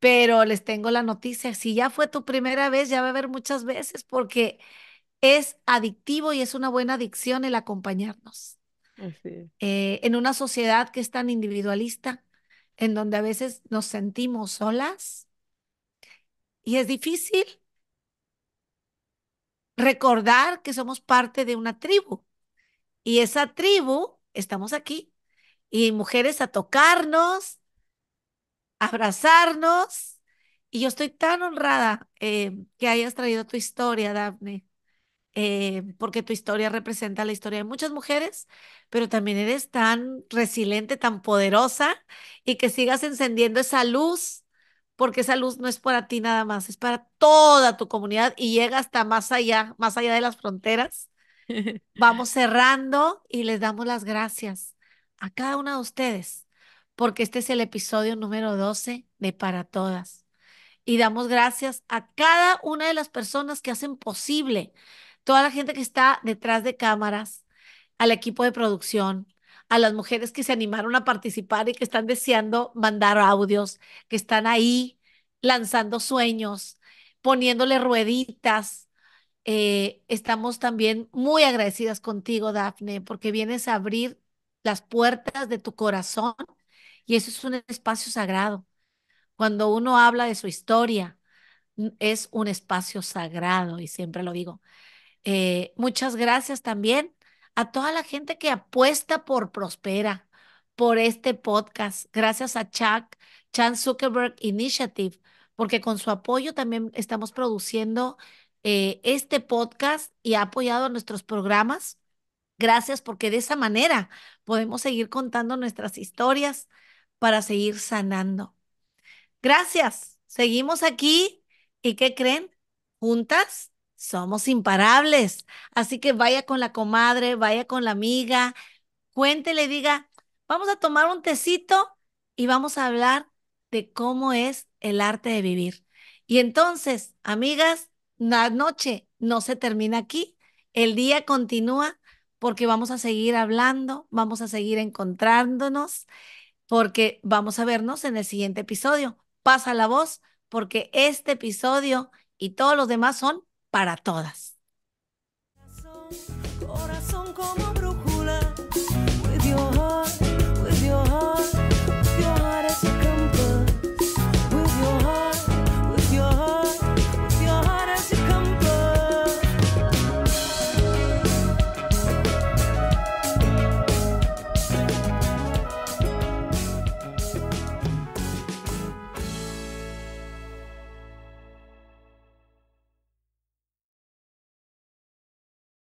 pero les tengo la noticia, si ya fue tu primera vez, ya va a haber muchas veces porque es adictivo y es una buena adicción el acompañarnos. Eh, en una sociedad que es tan individualista, en donde a veces nos sentimos solas y es difícil recordar que somos parte de una tribu y esa tribu estamos aquí y mujeres a tocarnos, abrazarnos. Y yo estoy tan honrada eh, que hayas traído tu historia, Dafne, eh, porque tu historia representa la historia de muchas mujeres, pero también eres tan resiliente, tan poderosa y que sigas encendiendo esa luz, porque esa luz no es para ti nada más, es para toda tu comunidad y llega hasta más allá, más allá de las fronteras. Vamos cerrando y les damos las gracias a cada una de ustedes, porque este es el episodio número 12 de Para Todas. Y damos gracias a cada una de las personas que hacen posible, toda la gente que está detrás de cámaras, al equipo de producción, a las mujeres que se animaron a participar y que están deseando mandar audios, que están ahí lanzando sueños, poniéndole rueditas. Eh, estamos también muy agradecidas contigo, Dafne, porque vienes a abrir las puertas de tu corazón y eso es un espacio sagrado. Cuando uno habla de su historia, mm, es un espacio sagrado y siempre lo digo. Eh, muchas gracias también a toda la gente que apuesta por Prospera, por este podcast. Gracias a Chuck, Chan Zuckerberg Initiative, porque con su apoyo también estamos produciendo eh, este podcast y ha apoyado nuestros programas. Gracias porque de esa manera podemos seguir contando nuestras historias para seguir sanando. Gracias. Seguimos aquí y ¿qué creen? Juntas somos imparables. Así que vaya con la comadre, vaya con la amiga, cuéntele, diga, vamos a tomar un tecito y vamos a hablar de cómo es el arte de vivir. Y entonces, amigas, la noche no se termina aquí, el día continúa porque vamos a seguir hablando, vamos a seguir encontrándonos, porque vamos a vernos en el siguiente episodio. Pasa la voz, porque este episodio y todos los demás son para todas.